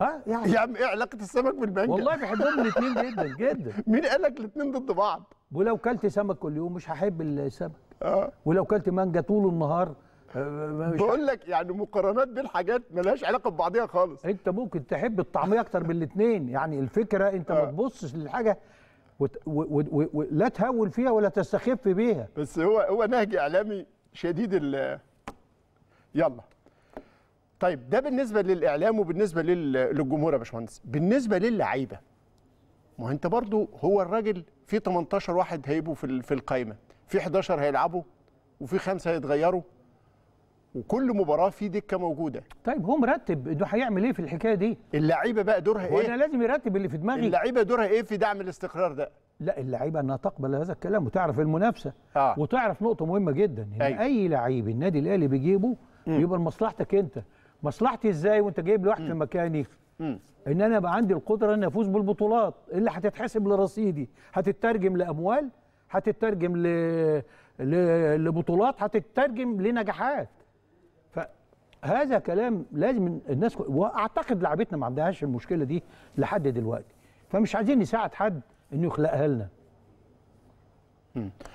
B: ها يعني يا عم ايه علاقه السمك بالمانجا والله بحبهم
A: الاثنين جدا جدا مين قال لك الاثنين ضد بعض ولو كلت سمك كل يوم مش هحب السمك اه ولو كلت مانجا طول النهار آه، آه، بقول لك يعني مقارنات بين حاجات ملهاش علاقه ببعضيها خالص انت ممكن تحب الطعميه اكتر من الاثنين يعني الفكره انت ما آه. تبصش للحاجه وت... و... و... و... و... لا تهول فيها ولا تستخف بيها بس
B: هو هو نهج اعلامي شديد ال يلا طيب ده بالنسبه للاعلام وبالنسبه للجمهور يا باشمهندس بالنسبه للعيبه ما انت برضو هو الراجل في 18 واحد هيبقوا في في القايمه في 11 هيلعبوا وفي خمسه هيتغيروا وكل مباراه في دكه موجوده طيب هو مرتب انه هيعمل ايه في الحكايه دي اللعيبه بقى دورها ايه وانا لازم يرتب اللي في دماغي اللعيبه
A: دورها ايه في دعم الاستقرار ده لا اللعيبه انها تقبل هذا الكلام وتعرف المنافسه آه. وتعرف نقطه مهمه جدا ان أيوه. اي لعيب النادي الاهلي بيجيبه يبقى لمصلحتك انت مصلحتي ازاي وانت جايب لي واحد في مكاني ان انا يبقى عندي القدره ان افوز بالبطولات اللي هتتحسب لرصيدي هتترجم لاموال هتترجم ل... ل... لبطولات هتترجم لنجاحات فهذا كلام لازم الناس واعتقد لعبتنا ما عندهاش المشكله دي لحد دلوقتي فمش عايزين نساعد حد انه يخلقها لنا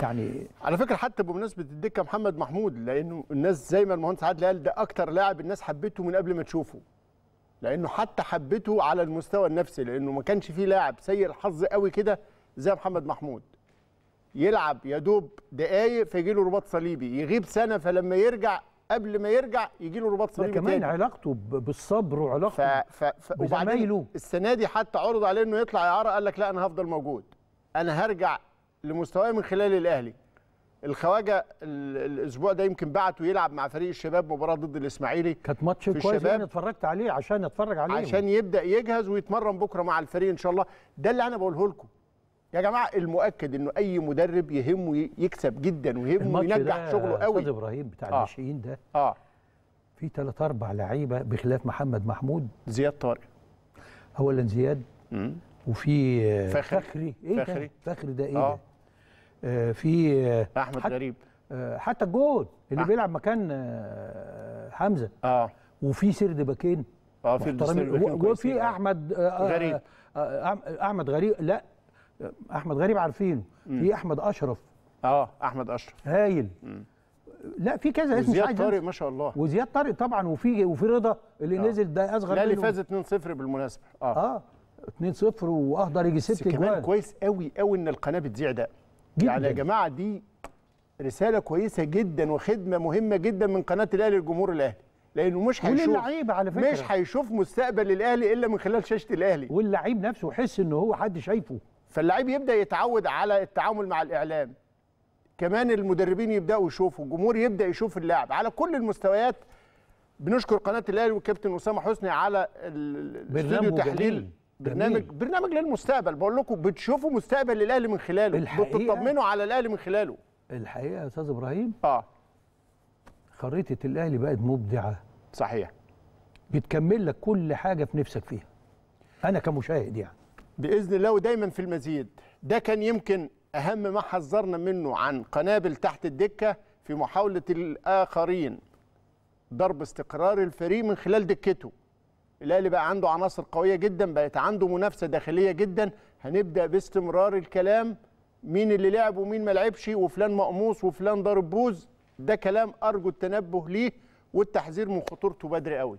A: يعني
B: على فكره حتى بمناسبه الدكه محمد محمود لانه الناس زي ما المهندس عادل قال ده اكتر لاعب الناس حبته من قبل ما تشوفه لانه حتى حبته على المستوى النفسي لانه ما كانش فيه لاعب سيء الحظ قوي كده زي محمد محمود يلعب يا دوب دقايق فيجي له رباط صليبي يغيب سنه فلما يرجع قبل ما يرجع يجي له رباط صليبي كمان تاني. علاقته بالصبر وعلاقته ف... ف... ف... السنه دي حتى عرض عليه انه يطلع اعاره قال لك لا انا هفضل موجود انا هرجع لمستواه من خلال الاهلي الخواجه الاسبوع ده يمكن بعته يلعب مع فريق الشباب مباراه ضد الاسماعيلي كانت ماتش كويس يعني انا اتفرجت عليه عشان اتفرج عليه عشان يبدا يجهز ويتمرن بكره مع الفريق ان شاء الله ده اللي انا بقوله لكم يا جماعه المؤكد انه اي مدرب يهمه يكسب جدا ويهمه ينجح شغله قوي الماتش ابراهيم بتاع آه. الناشئين ده اه
A: في ثلاث اربع لعيبه بخلاف محمد محمود زياد طارق اولا زياد وفي فخري
B: فخري ايه فخري ده, فخري ده ايه آه. ده
A: آه، في آه، احمد حت غريب آه، حتى الجون اللي بيلعب مكان حمزه اه وفي سرد باكين اه في وفي احمد غريب احمد غريب لا احمد غريب عارفينه في احمد اشرف اه احمد اشرف هايل م. لا في كذا اسم زياد طارق ما شاء الله وزياد طارق طبعا وفي وفي رضا
B: اللي آه. نزل ده اصغر لا اللي فاز 2-0 بالمناسبه اه اه 2-0 واهدر يجي ست كمان كويس قوي قوي ان القناه بتذيع ده جداً. يعني يا جماعه دي رساله كويسه جدا وخدمه مهمه جدا من قناه الاهلي للجمهور الاهلي لانه مش هيشوف وللعيب على فكره مش هيشوف مستقبل الاهلي الا من خلال شاشه الاهلي واللعيب نفسه يحس ان هو حد شايفه فاللعيب يبدا يتعود على التعامل مع الاعلام كمان المدربين يبداوا يشوفوا الجمهور يبدا يشوف اللاعب على كل المستويات بنشكر قناه الاهلي والكابتن اسامه حسني على الاستوديو تحليل برنامج برنامج للمستقبل بقول لكم بتشوفوا مستقبل للاهلي من خلاله الحقيقة بتطمنوا على الاهلي من خلاله الحقيقه يا
A: استاذ ابراهيم اه خريطه الاهلي بقت مبدعه صحيح
B: بتكمل لك كل حاجه في نفسك فيها انا كمشاهد يعني باذن الله ودايما في المزيد ده كان يمكن اهم ما حذرنا منه عن قنابل تحت الدكه في محاوله الاخرين ضرب استقرار الفريق من خلال دكته الاهلي بقى عنده عناصر قويه جدا بقت عنده منافسه داخليه جدا هنبدا باستمرار الكلام مين اللي لعب ومين ما لعبش وفلان مقموص وفلان ضارب بوز ده كلام ارجو التنبه ليه والتحذير من خطورته بدري قوي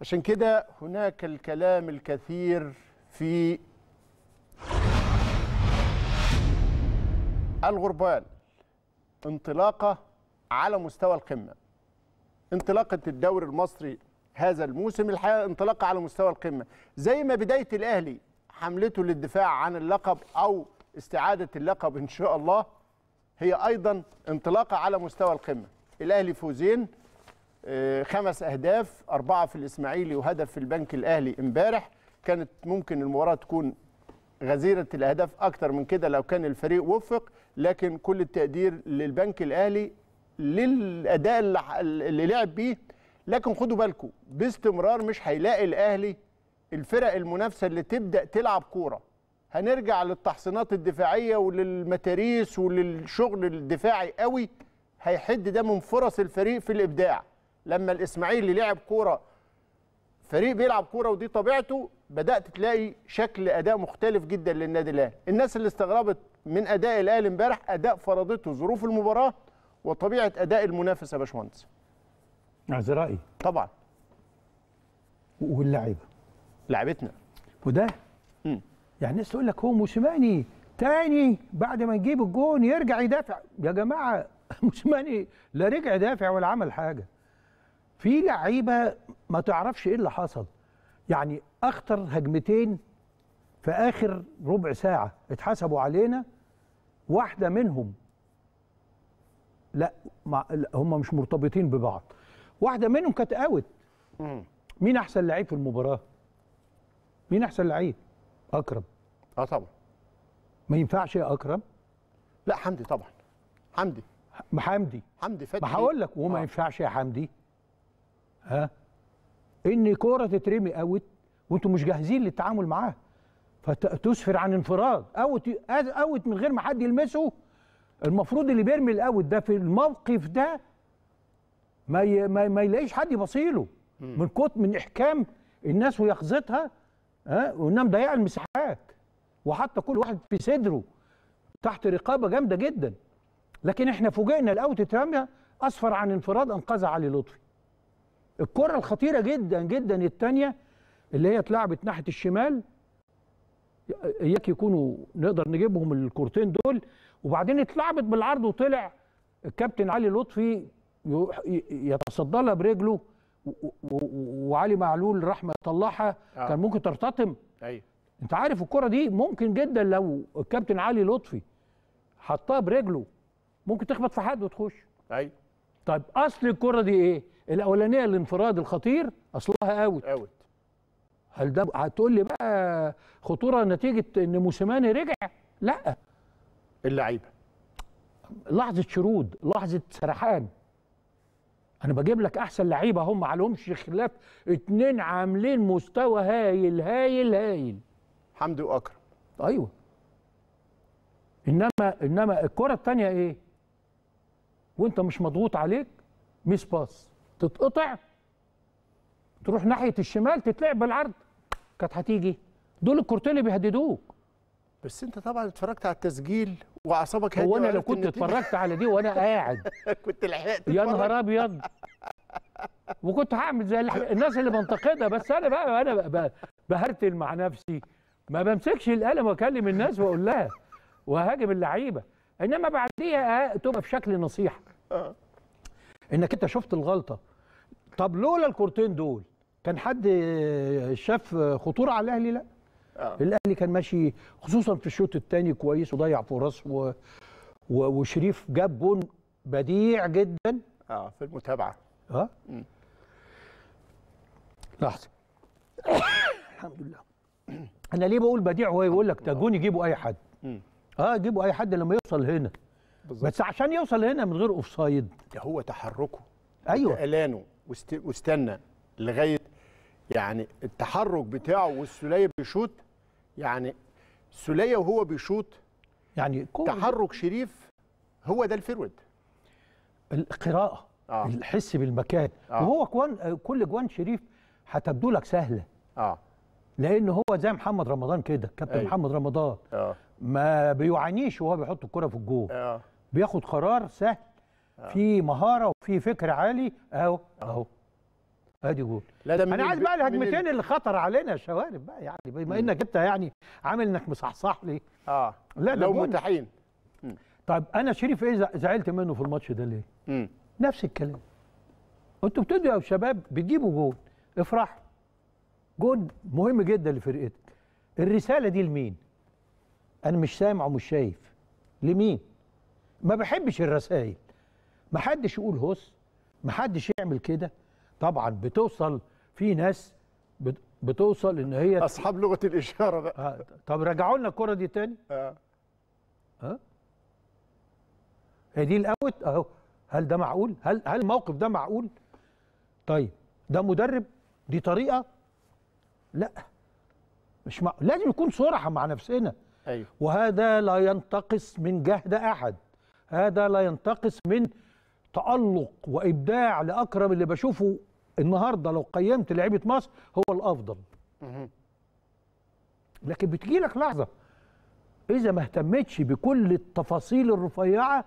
B: عشان كده هناك الكلام الكثير في الغربال انطلاقه على مستوى القمه انطلاقه الدوري المصري هذا الموسم الحقيقه انطلاقه على مستوى القمه زي ما بدايه الاهلي حملته للدفاع عن اللقب او استعاده اللقب ان شاء الله هي ايضا انطلاقه على مستوى القمه الاهلي فوزين آه، خمس اهداف اربعه في الاسماعيلي وهدف في البنك الاهلي امبارح كانت ممكن المباراه تكون غزيره الاهداف اكثر من كده لو كان الفريق وفق لكن كل التقدير للبنك الاهلي للاداء اللي لعب بيه لكن خدوا بالكم باستمرار مش هيلاقي الاهلي الفرق المنافسه اللي تبدا تلعب كوره هنرجع للتحصينات الدفاعيه وللمتاريس وللشغل الدفاعي قوي هيحد ده من فرص الفريق في الابداع لما الاسماعيلي لعب كوره فريق بيلعب كوره ودي طبيعته بدات تلاقي شكل اداء مختلف جدا للنادي الاهلي الناس اللي استغربت من اداء الاهلي امبارح اداء فرضته ظروف المباراه وطبيعه اداء المنافس يا باشمهندس رأي طبعا واللعيبه لعبتنا وده مم. يعني الناس
A: تقول لك هو موسيماني تاني بعد ما يجيب الجون يرجع يدافع يا جماعه موسيماني لا رجع دافع ولا عمل حاجه في لعيبه ما تعرفش ايه اللي حصل يعني اخطر هجمتين في اخر ربع ساعه اتحسبوا علينا واحده منهم لا هم مش مرتبطين ببعض واحده منهم كانت اوت مين احسن لعيب في المباراه مين احسن لعيب اكرم اه طبعا ما ينفعش يا اكرم لا حمدي طبعا حمدي حمدي
B: حمدي فتحي ما هقول لك
A: وما آه. ينفعش يا حمدي ها ان كوره تترمي اوت وانتم مش جاهزين للتعامل معاها فتسفر عن انفراد اوت اوت من غير ما حد يلمسه المفروض اللي بيرمي الاوت ده في الموقف ده ما ي... ما, ما يلاقيش حد يبصيله من كتر من احكام الناس ويقظتها ها وانها مضيعه المساحات وحتى كل واحد في صدره تحت رقابه جامده جدا لكن احنا فوجئنا الاوت تراميا اسفر عن انفراد انقذها علي لطفي الكره الخطيره جدا جدا الثانيه اللي هي اتلعبت ناحيه الشمال اياك يكونوا نقدر نجيبهم الكورتين دول وبعدين اتلعبت بالعرض وطلع الكابتن علي لطفي يتصدى لها برجله وعلي معلول رحمه طلعها آه. كان ممكن ترتطم ايوه انت عارف الكره دي ممكن جدا لو الكابتن علي لطفي حطها برجله ممكن تخبط في حد وتخش ايوه طيب اصل الكره دي ايه الاولانيه الانفراد الخطير اصلها اوت اوت هل ده هتقول لي بقى خطوره نتيجه ان موسيماني رجع لا اللعيبه لحظه شرود لحظه سرحان انا بجيب لك احسن لعيبه هم عليهمش خلاف اتنين عاملين مستوى هايل هايل هايل حمدي واكرم ايوه انما انما الكره الثانيه ايه وانت مش مضغوط عليك ميس باس تتقطع تروح ناحيه الشمال تتلعب بالعرض كانت هتيجي دول الكورتين اللي بيهددوك
B: بس انت طبعا اتفرجت على التسجيل واعصابك هو انا لو كنت اتفرجت على دي وانا قاعد كنت لحقت يا نهار ابيض وكنت هعمل زي الناس
A: اللي بنتقدها بس انا بقى انا بهرتل مع نفسي ما بمسكش القلم واكلم الناس واقول لها وهاجم اللعيبه انما بعديها آه، تبقى بشكل نصيحه آه. انك انت شفت الغلطه طب لولا الكورتين دول كان حد شاف خطوره على الاهلي لا آه. الاهلي كان ماشي خصوصا في الشوط الثاني كويس وضيع فرص و... و... وشريف جاب جون
B: بديع جدا اه في المتابعه
A: اه لحظه الحمد لله انا ليه بقول بديع وهو يقول لك ده جون يجيبوا اي حد اه يجيبوا اي حد لما يوصل هنا بالزبط. بس عشان يوصل هنا من
B: غير اوفسايد ده هو تحركه ايوه اعلانه واستنى لغايه يعني التحرك بتاعه والسوليه بيشوط يعني السوليه وهو بيشوط يعني تحرك شريف هو ده الفرود
A: القراءه آه. الحس بالمكان آه. وهو كوان كل جوان شريف هتبدو لك سهله اه لان هو زي محمد رمضان كده كابتن أيوه. محمد رمضان آه. ما بيعانيش وهو بيحط الكره في الجول آه. بياخد قرار سهل آه. في مهاره وفي فكر عالي اهو آه. اهو ادي جول لا ده انا عايز بقى الهجمتين اللي خطر علينا شوارب بقى يعني بما انك انت يعني عامل انك مصحصح لي اه لا لو متاحين طيب انا شريف ايه زعلت منه في الماتش ده ليه؟ مم. نفس الكلام انتوا بتدوا يا شباب بتجيبوا جول افرحوا جول مهم جدا لفرقتك الرساله دي لمين؟ انا مش سامع ومش شايف لمين؟ ما بحبش الرسائل ما حدش يقول هس ما حدش يعمل كده طبعا بتوصل في ناس بتوصل ان هي اصحاب لغه الاشاره بقى آه طب رجعوا لنا الكره دي تاني اه ها هي دي الاوت اهو هل ده معقول هل هل الموقف ده معقول طيب ده مدرب دي طريقه لا مش مع... لازم يكون صراحه مع نفسنا أيوه. وهذا لا ينتقص من جهد احد هذا لا ينتقص من تالق وابداع لاكرم اللي بشوفه النهارده لو قيمت لعيبه مصر هو الافضل لكن بتجي لك لحظه اذا ما اهتمتش بكل التفاصيل الرفيعه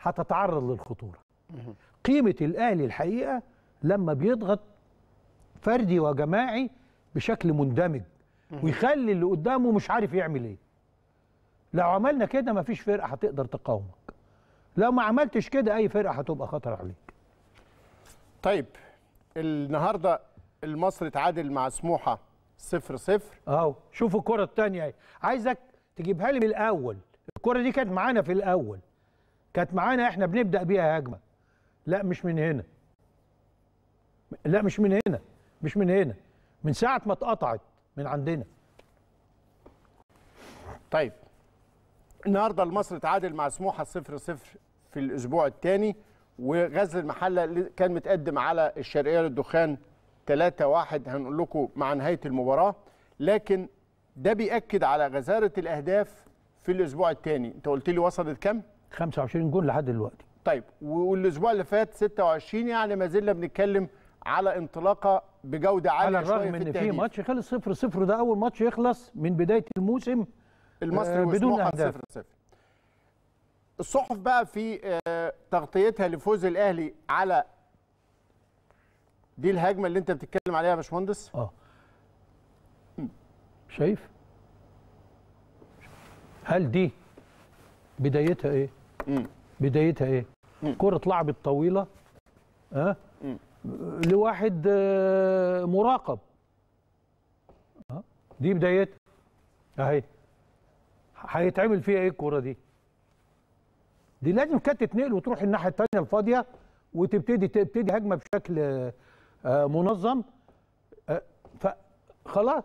A: هتتعرض للخطوره قيمه الاهلي الحقيقه لما بيضغط فردي وجماعي بشكل مندمج ويخلي اللي قدامه مش عارف يعمل ايه لو عملنا كده مفيش فرقه هتقدر تقاومك لو ما عملتش كده اي فرقه هتبقى خطر عليك
B: طيب النهارده المصري اتعادل مع سموحه 0 0 اهو شوف الكره الثانيه اهي عايزك
A: تجيبها لي من الاول الكره دي كانت معانا في الاول كانت معانا احنا بنبدا بيها هجمه لا مش من هنا لا مش من هنا
B: مش من هنا من ساعه ما اتقطعت من عندنا طيب النهارده المصري اتعادل مع سموحه 0 0 في الاسبوع الثاني وغزل المحله اللي كان متقدم على الشرقيه للدخان 3 1 هنقول لكم مع نهايه المباراه لكن ده بيأكد على غزاره الاهداف في الاسبوع الثاني انت قلت لي وصلت كم؟ 25 جول لحد دلوقتي طيب والاسبوع اللي فات 26 يعني ما زلنا بنتكلم على انطلاقه بجوده عاليه على الرغم ان في ماتش
A: خلص 0 0 ده اول ماتش يخلص من بدايه الموسم
B: المصري آه بدون اهداف صفر صفر. الصحف بقى في آه، تغطيتها لفوز الاهلي على دي الهجمه اللي انت بتتكلم عليها يا باشمهندس اه
A: شايف هل دي بدايتها ايه مم. بدايتها ايه مم. كره لعب طويله ها أه؟ لواحد مراقب دي بدايتها اهي هيتعمل فيها ايه الكره دي دي لازم كانت تتنقل وتروح الناحيه الثانيه الفاضيه وتبتدي تبتدي هجمه بشكل آه، منظم آه، فخلاص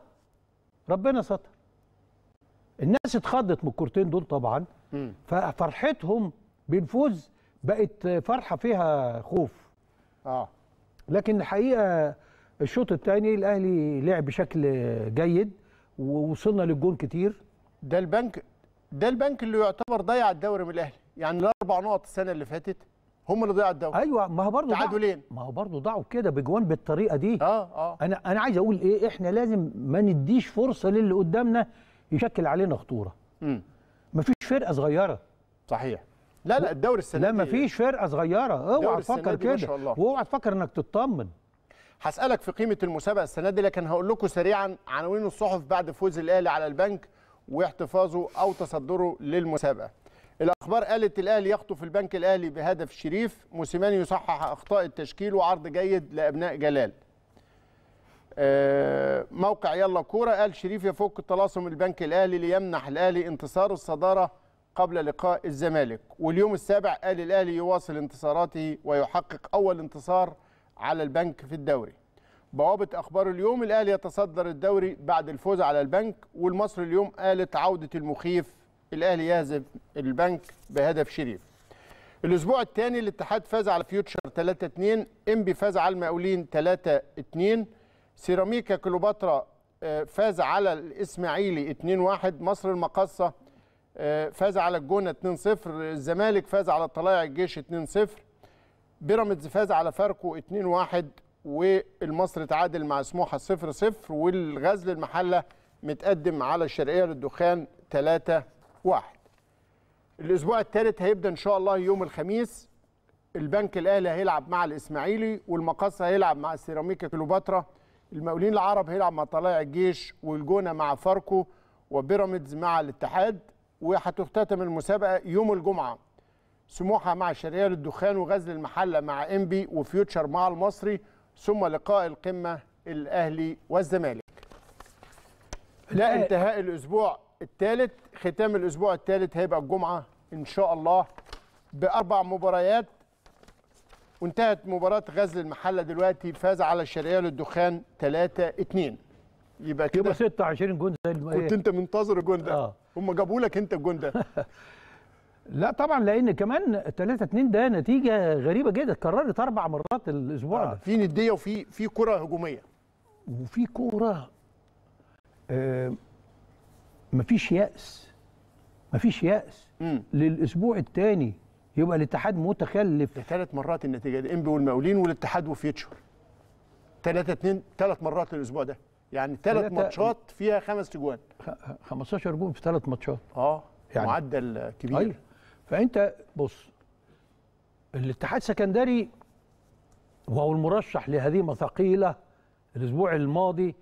A: ربنا ستر الناس اتخضت من الكورتين دول طبعا ففرحتهم بالفوز بقت فرحه فيها خوف اه لكن الحقيقه الشوط
B: الثاني الاهلي لعب بشكل جيد ووصلنا للجون كتير ده البنك ده البنك اللي يعتبر ضيع الدوري من الاهلي يعني الاربع نقط السنه اللي فاتت هم اللي ضيعوا الدوري ايوه ما هو برضه تعادلين
A: ما هو برضه ضاعوا كده بجوان بالطريقه دي اه اه انا انا عايز اقول ايه احنا لازم ما نديش فرصه للي قدامنا يشكل علينا خطوره امم مفيش فرقه صغيره صحيح لا لا الدوري السنه لا مفيش فرقه صغيره اوعى تفكر كده واوعى تفكر انك تطمن
B: هسالك في قيمه المسابقه السنه دي لكن هقول لكم سريعا عناوين الصحف بعد فوز الاهلي على البنك واحتفاظه او تصدره للمسابقه الاخبار قالت الاهلي يخطف البنك الاهلي بهدف شريف موسيماني يصحح اخطاء التشكيل وعرض جيد لابناء جلال آه، موقع يلا كوره قال شريف يفك طلاسم البنك الاهلي ليمنح الاهلي انتصار الصداره قبل لقاء الزمالك واليوم السابع قال الاهلي يواصل انتصاراته ويحقق اول انتصار على البنك في الدوري بوابه اخبار اليوم الاهلي يتصدر الدوري بعد الفوز على البنك والمصري اليوم قالت عوده المخيف الاهلي يهزم البنك بهدف شريف الاسبوع الثاني الاتحاد فاز على فيوتشر 3-2 انبي فاز على المقاولين 3-2 سيراميكا كليوباترا آه، فاز على الاسماعيلي 2-1 مصر المقاصه آه، فاز على الجونه 2-0 الزمالك فاز على طلائع الجيش 2-0 بيراميدز فاز على فاركو 2-1 والمصري تعادل مع سموحه 0-0 والغزل المحله متقدم على الشرقيه للدخان 3 واحد الاسبوع الثالث هيبدا ان شاء الله يوم الخميس البنك الاهلي هيلعب مع الاسماعيلي والمقص هيلعب مع سيراميكا كليوباترا المقاولين العرب هيلعب مع طلائع الجيش والجونه مع فاركو وبيراميدز مع الاتحاد وهتختتم المسابقه يوم الجمعه سموحه مع شريان الدخان وغزل المحله مع انبي وفيوتشر مع المصري ثم لقاء القمه الاهلي والزمالك لا انتهاء الاسبوع الثالث ختام الاسبوع الثالث هيبقى الجمعه ان شاء الله باربع مباريات وانتهت مباراه غزل المحله دلوقتي فاز على الشرقيه للدخان 3 2 يبقى كده يبقى 26 جون زي كنت إيه؟ انت منتظر الجون ده آه.
A: هم جابوا لك انت الجون ده لا طبعا لان كمان 3 2 ده نتيجه غريبه جدا اتكررت اربع مرات الاسبوع آه. ده في نديه وفي في كره هجوميه وفي كوره آه مفيش يأس
B: مفيش يأس مم. للأسبوع الثاني يبقى الاتحاد متخلف ثلاث مرات النتيجة دي إنبي والمقاولين والاتحاد وفيتشر ثلاثة اثنين ثلاث مرات الأسبوع ده يعني ثلاث ماتشات فيها خمس تجوان
A: 15 جون في ثلاث ماتشات
B: اه يعني معدل كبير أيوه.
A: فانت بص الاتحاد سكندري وهو المرشح لهزيمه ثقيله الاسبوع الماضي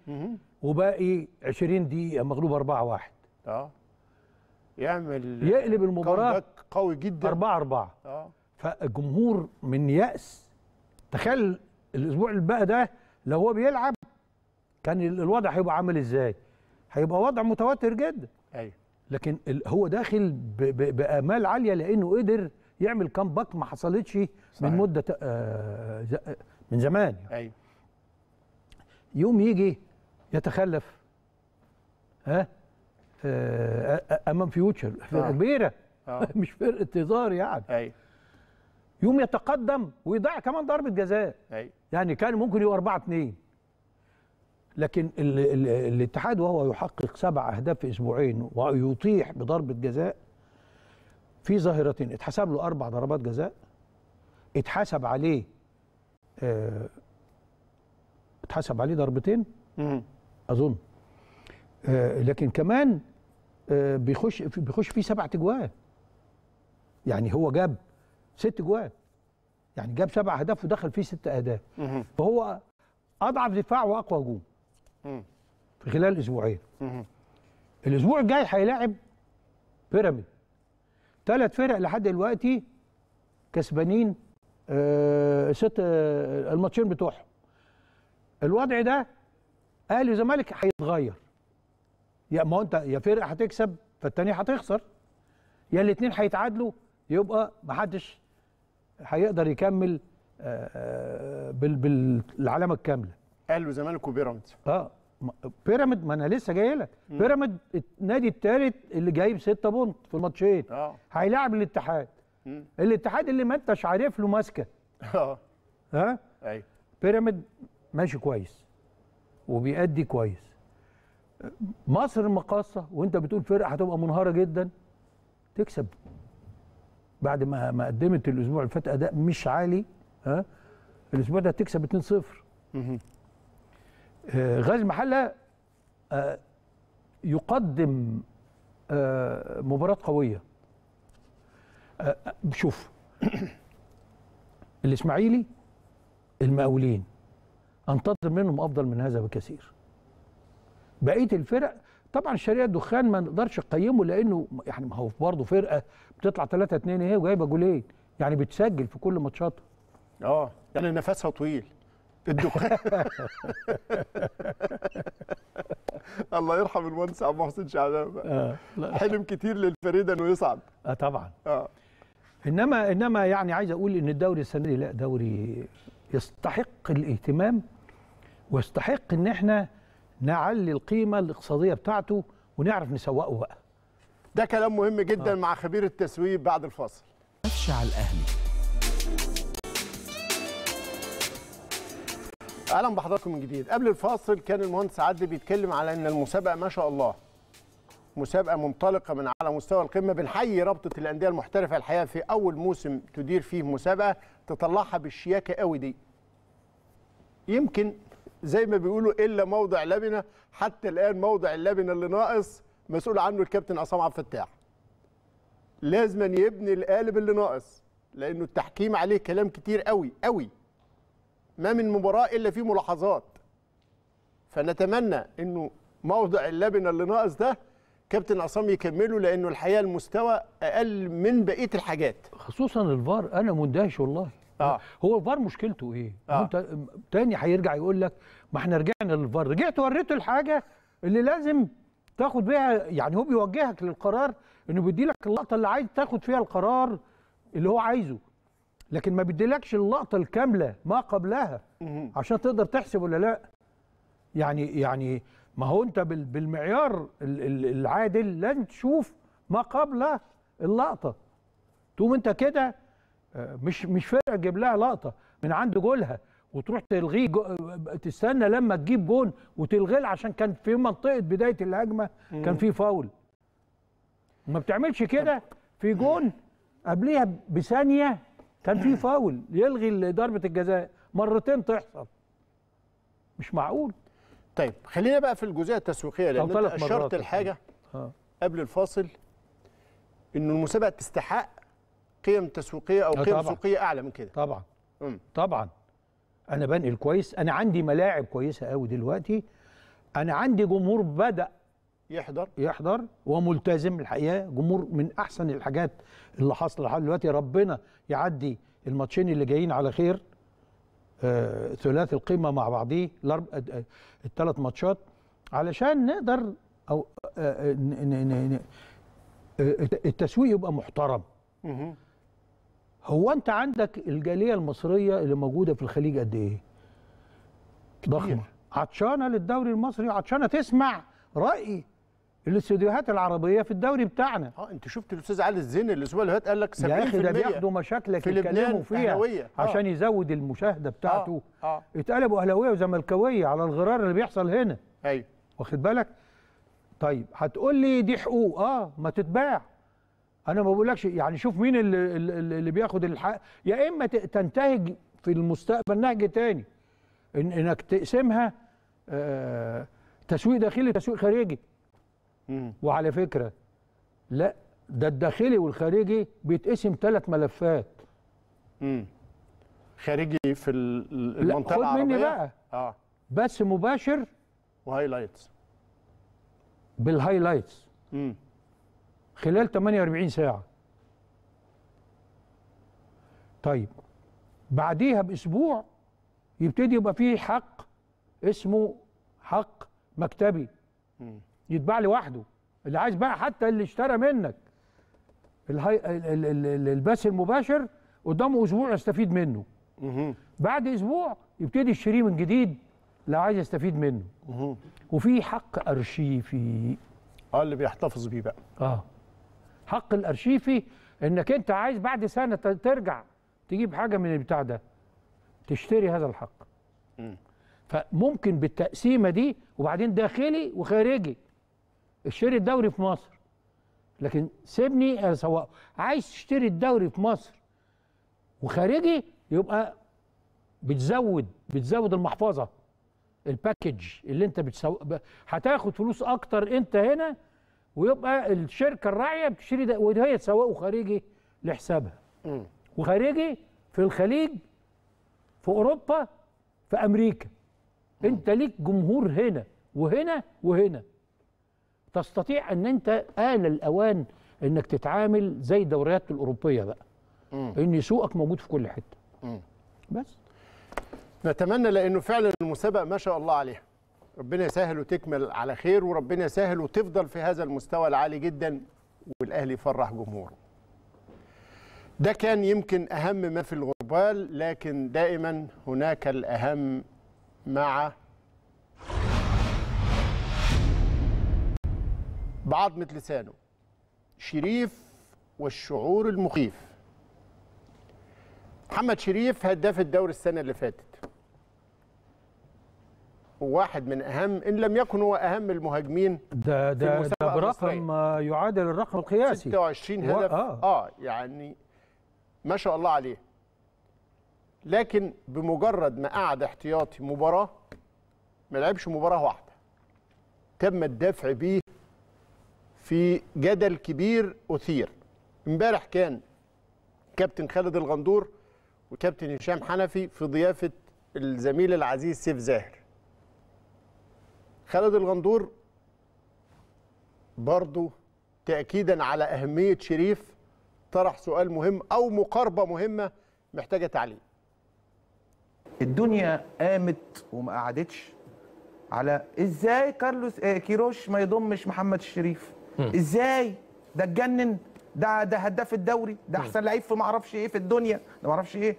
A: وباقي 20 دقيقه مغلوب 4-1
B: اه يعمل يقلب المباراه قوي جدا 4 4 اه
A: فالجمهور من ياس تخيل الاسبوع اللي بقى ده لو هو بيلعب كان الوضع هيبقى عامل ازاي هيبقى وضع متوتر جدا ايوه لكن هو داخل بامال عاليه لانه قدر يعمل كامباك ما حصلتش من مده آه من زمان يعني. ايوه يوم يجي يتخلف ها آه، آه، امام فيوتشر آه. فرقه آه. كبيره آه. مش فرقه هزار يعني ايوه يوم يتقدم ويضيع كمان ضربه جزاء أي. يعني كان ممكن يبقى 4 2 لكن ال ال الاتحاد وهو يحقق سبع اهداف في اسبوعين ويطيح بضربه جزاء في ظاهرتين اتحسب له اربع ضربات جزاء اتحسب عليه اه اتحسب عليه ضربتين اظن آه لكن كمان آه، بيخش بيخش فيه سبع تجوان يعني هو جاب ست جوان يعني جاب سبع اهداف ودخل فيه ست اهداف فهو اضعف دفاع واقوى هجوم في خلال اسبوعين الاسبوع الجاي هيلاعب بيراميد ثلاث فرق لحد دلوقتي كسبانين آه ست آه الماتشين بتوعهم الوضع ده اهلي وزمالك هيتغير يا ما انت يا فرقه هتكسب فالتانيه هتخسر يا الاثنين هيتعادلوا يبقى ما حدش هيقدر يكمل آه، آه، بالعلامه الكامله قالوا زمالك وبيراميدز اه بيراميد ما انا لسه جاي لك بيراميد النادي الثالث اللي جايب ستة بونت في الماتشين اه هيلاعب الاتحاد مم. الاتحاد اللي ما انتش عارف له ماسكه اه ها ايوه بيراميد ماشي كويس وبيأدي كويس مصر المقاصه وانت بتقول فرقه هتبقى منهاره جدا تكسب بعد ما ما قدمت الاسبوع اللي فات اداء مش عالي ها الاسبوع ده تكسب 2-0 آه غاز محله آه يقدم آه مباراه قويه آه، آه، شوف الاسماعيلي المقاولين انتظر منهم افضل من هذا بكثير بقيه الفرق طبعا الشريعه الدخان ما نقدرش نقيمه لانه يعني ما هو برضه فرقه بتطلع 3 2 اهي وجايبه جولين يعني بتسجل في كل
B: ماتشاتها اه يعني نفسها طويل الدخان الله يرحم المهندس عبد المحسن شعبان آه حلم كتير للفريده انه يصعد اه طبعا اه
A: انما انما يعني عايز اقول ان الدوري السنه دي لا دوري يستحق الاهتمام ويستحق ان احنا نعلي القيمه الاقتصاديه بتاعته ونعرف نسوقه بقى
B: ده كلام مهم جدا آه. مع خبير التسويق بعد الفاصل افشع الاهلي اهلا بحضراتكم من جديد قبل الفاصل كان المهندس عدلي بيتكلم على ان المسابقه ما شاء الله مسابقه منطلقه من على مستوى القمه بنحيي رابطه الانديه المحترفه الحقيقه في اول موسم تدير فيه مسابقه تطلعها بالشياكه قوي دي يمكن زي ما بيقولوا الا موضع لبنه حتى الان موضع اللبنه اللي ناقص مسؤول عنه الكابتن عصام عبد الفتاح لازما يبني القالب اللي ناقص لانه التحكيم عليه كلام كتير قوي قوي ما من مباراه الا فيه ملاحظات فنتمنى انه موضع اللبنه اللي ناقص ده كابتن عصام يكمله لانه الحقيقه المستوى اقل من بقيه الحاجات
A: خصوصا الفار انا مندهش والله اه. هو الفار مشكلته ايه؟ آه. انت تاني هيرجع يقول لك ما احنا رجعنا للفار، رجعت وريته الحاجه اللي لازم تاخد بيها يعني هو بيوجهك للقرار انه بيدي لك اللقطه اللي عايز تاخد فيها القرار اللي هو عايزه لكن ما بيديلكش اللقطه الكامله ما قبلها عشان تقدر تحسب ولا لا يعني يعني ما هو انت بالمعيار العادل لازم تشوف ما قبل اللقطه تقوم انت كده مش مش فرقه تجيب لها لقطه من عند جولها وتروح تلغيه جو... تستنى لما تجيب جون وتلغيه عشان كان في منطقه بدايه الهجمه كان في فاول ما بتعملش كده في جون قبليها بثانيه كان في
B: فاول يلغي ضربه الجزاء مرتين تحصل مش معقول طيب خلينا بقى في الجزئيه التسويقيه لان اشرت الحاجه آه. قبل الفاصل انه المسابقه تستحق قيم تسويقيه او آه، قيم سوقيه اعلى من كده طبعا مم. طبعا
A: انا بنقل كويس انا عندي ملاعب كويسه قوي دلوقتي انا عندي جمهور بدا يحضر يحضر وملتزم الحقيقه جمهور من احسن الحاجات اللي حاصله لحد دلوقتي ربنا يعدي الماتشين اللي جايين على خير آه ثلاث القمه مع بعضيه آه، آه، الثلاث ماتشات علشان نقدر او آه التسويق يبقى محترم هو انت عندك الجاليه المصريه اللي موجوده في الخليج قد ايه؟ ضخمه عطشانه للدوري المصري عطشانه تسمع راي الاستديوهات العربيه في الدوري بتاعنا
B: اه انت شفت الاستاذ علي الزين الاسبوع اللي فات قال لك 70% يا اخي ده بياخدوا مشاكلك يتكلموا فيها أهلوية. اه. عشان
A: يزود المشاهده بتاعته آه. آه. اتقلبوا اهلاويه وزملكاويه على الغرار اللي بيحصل هنا ايوه واخد بالك طيب هتقول لي دي حقوق اه ما تتباع انا ما بقولكش يعني شوف مين اللي, اللي بياخد الحق يا اما تنتهج في المستقبل نهج تاني إن انك تقسمها آه تسويق داخلي تسويق خارجي مم. وعلى فكره لا ده الداخلي والخارجي بيتقسم ثلاث ملفات خارجي في المنطقه العربيه مني بقى اه بس مباشر
B: وهايلايتس
A: بالهايلايتس خلال 48 ساعة طيب بعديها بأسبوع يبتدي يبقى فيه حق اسمه حق مكتبي يتباع لوحده اللي عايز بقى حتى اللي اشترى منك الهي... البث المباشر قدامه اسبوع يستفيد منه بعد اسبوع يبتدي يشتريه من جديد لو عايز يستفيد منه وفي حق ارشيفي
B: اه اللي بيحتفظ بيه بقى
A: اه حق الارشيفي انك انت عايز بعد سنه ترجع تجيب حاجه من البتاع ده تشتري هذا الحق م. فممكن بالتقسيمه دي وبعدين داخلي وخارجي اشتري الدوري في مصر لكن سيبني آه، سواء عايز تشتري الدوري في مصر وخارجي يبقى بتزود بتزود المحفظه الباكج اللي انت بتسو... هتاخد فلوس اكتر انت هنا ويبقى الشركه الراعيه بتشتري ده وهي تسوقه خارجي لحسابها وخارجي في الخليج في اوروبا في امريكا انت ليك جمهور هنا وهنا وهنا تستطيع ان انت آل الاوان انك تتعامل زي الدوريات الاوروبيه بقى ان سوقك موجود في كل حته
B: بس نتمنى لانه فعلا المسابقه ما شاء الله عليها ربنا يسهل وتكمل على خير وربنا يسهل وتفضل في هذا المستوى العالي جدا والاهلي يفرح جمهوره ده كان يمكن اهم ما في الغربال لكن دائما هناك الاهم مع بعضمه لسانه شريف والشعور المخيف محمد شريف هداف الدوري السنه اللي فاتت واحد من اهم ان لم يكن هو اهم المهاجمين ده ده, في ده برقم يعادل الرقم القياسي 26 هدف و... آه. اه يعني ما شاء الله عليه لكن بمجرد ما قعد احتياطي مباراه ما لعبش مباراه واحده تم الدفع بيه في جدل كبير اثير امبارح كان كابتن خالد الغندور وكابتن هشام حنفي في ضيافه الزميل العزيز سيف زاهر خالد الغندور برضو تأكيدا على أهمية شريف طرح سؤال مهم أو مقاربة مهمة محتاجة
D: تعليق الدنيا قامت وما قعدتش على ازاي كارلوس آه، كيروش ما يضمش محمد الشريف ازاي ده اتجنن ده ده هداف الدوري ده احسن لعيب في ما اعرفش ايه في الدنيا ده ما اعرفش ايه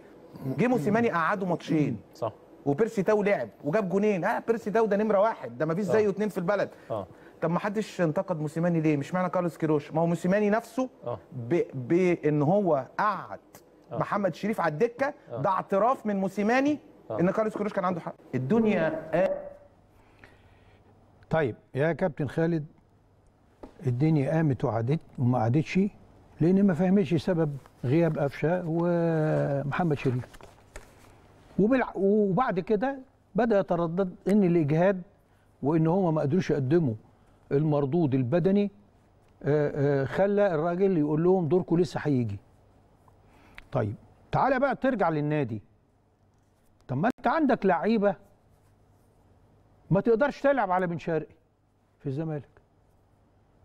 D: جه موسيماني قعده ماتشين صح وبيرسي تاو لعب وجاب جونين ها آه، بيرسي تاو ده نمره واحد ده ما فيش زيه اثنين آه. في البلد آه. طب ما حدش انتقد موسيماني ليه مش معنى كارلوس كيروش ما هو موسيماني نفسه آه. بان هو قعد أوه. محمد شريف على الدكه ده اعتراف من موسيماني ان كارلوس كيروش كان عنده حق الدنيا طيب
A: يا كابتن خالد الدنيا قامت وقعدت وما قعدتش لان ما فهمتش سبب غياب قفشه ومحمد شريف وبعد كده بدا يتردد ان الاجهاد وان هم ما قدروش يقدموا المردود البدني خلى الراجل يقول لهم دوركم لسه هيجي طيب تعالى بقى ترجع للنادي طب ما انت عندك لعيبه ما تقدرش تلعب على بن شرقي في الزمالك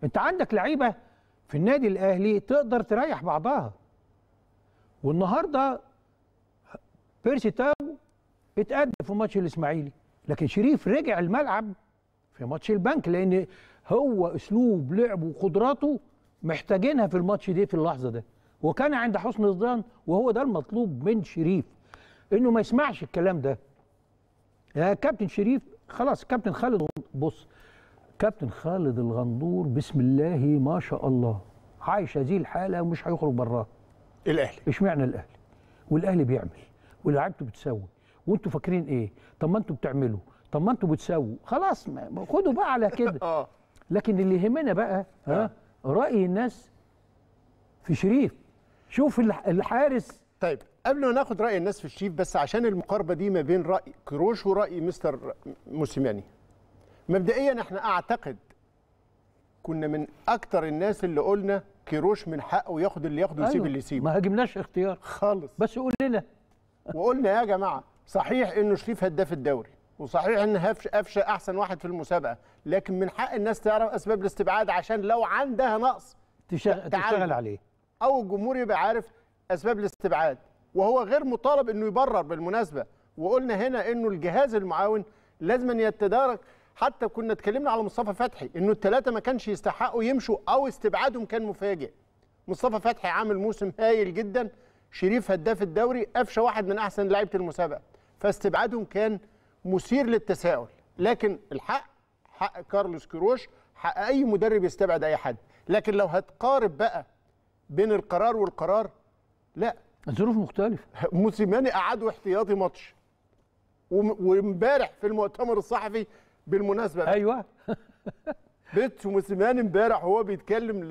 A: انت عندك لعيبه في النادي الاهلي تقدر تريح بعضها والنهارده بيرسي اتأدى في ماتش الإسماعيلي لكن شريف رجع الملعب في ماتش البنك لأن هو أسلوب لعبه وقدراته محتاجينها في الماتش دي في اللحظة ده وكان عند حسن الظن وهو ده المطلوب من شريف انه ما يسمعش الكلام ده يا كابتن شريف خلاص كابتن خالد بص كابتن خالد الغندور بسم الله ما شاء الله عايش هذه الحاله ومش هيخرج براها الاهلي اشمعنى الاهلي والاهلي بيعمل ولاعيبته بتسوي وانتوا فاكرين ايه طب ما انتوا بتعملوا طب ما انتوا بتسووا خلاص خدوا بقى على كده آه. لكن اللي يهمنا بقى ها آه. راي الناس
B: في شريف شوف الحارس طيب قبل ما ناخد راي الناس في الشريف بس عشان المقاربه دي ما بين راي كروش وراي مستر موسيماني مبدئيا احنا اعتقد كنا من اكتر الناس اللي قلنا كروش من حقه ياخد اللي ياخده ويسيب أيوة. اللي يسيبه ما هاجمناش اختيار خالص بس قول لنا وقلنا يا جماعه صحيح انه شريف هداف الدوري وصحيح ان قفشه احسن واحد في المسابقه لكن من حق الناس تعرف اسباب الاستبعاد عشان لو عندها نقص تشتغل, عليه او الجمهور يبقى عارف اسباب الاستبعاد وهو غير مطالب انه يبرر بالمناسبه وقلنا هنا انه الجهاز المعاون لازم يتدارك حتى كنا اتكلمنا على مصطفى فتحي انه الثلاثه ما كانش يستحقوا يمشوا او استبعادهم كان مفاجئ مصطفى فتحي عامل موسم هايل جدا شريف هداف الدوري قفشه واحد من احسن لعيبه المسابقه فاستبعادهم كان مثير للتساؤل لكن الحق حق كارلوس كيروش حق اي مدرب يستبعد اي حد لكن لو هتقارب بقى بين القرار والقرار لا الظروف مختلفه موسيماني قعدوا احتياطي ماتش وامبارح في المؤتمر الصحفي بالمناسبه ايوه بيتس وموسيماني امبارح وهو بيتكلم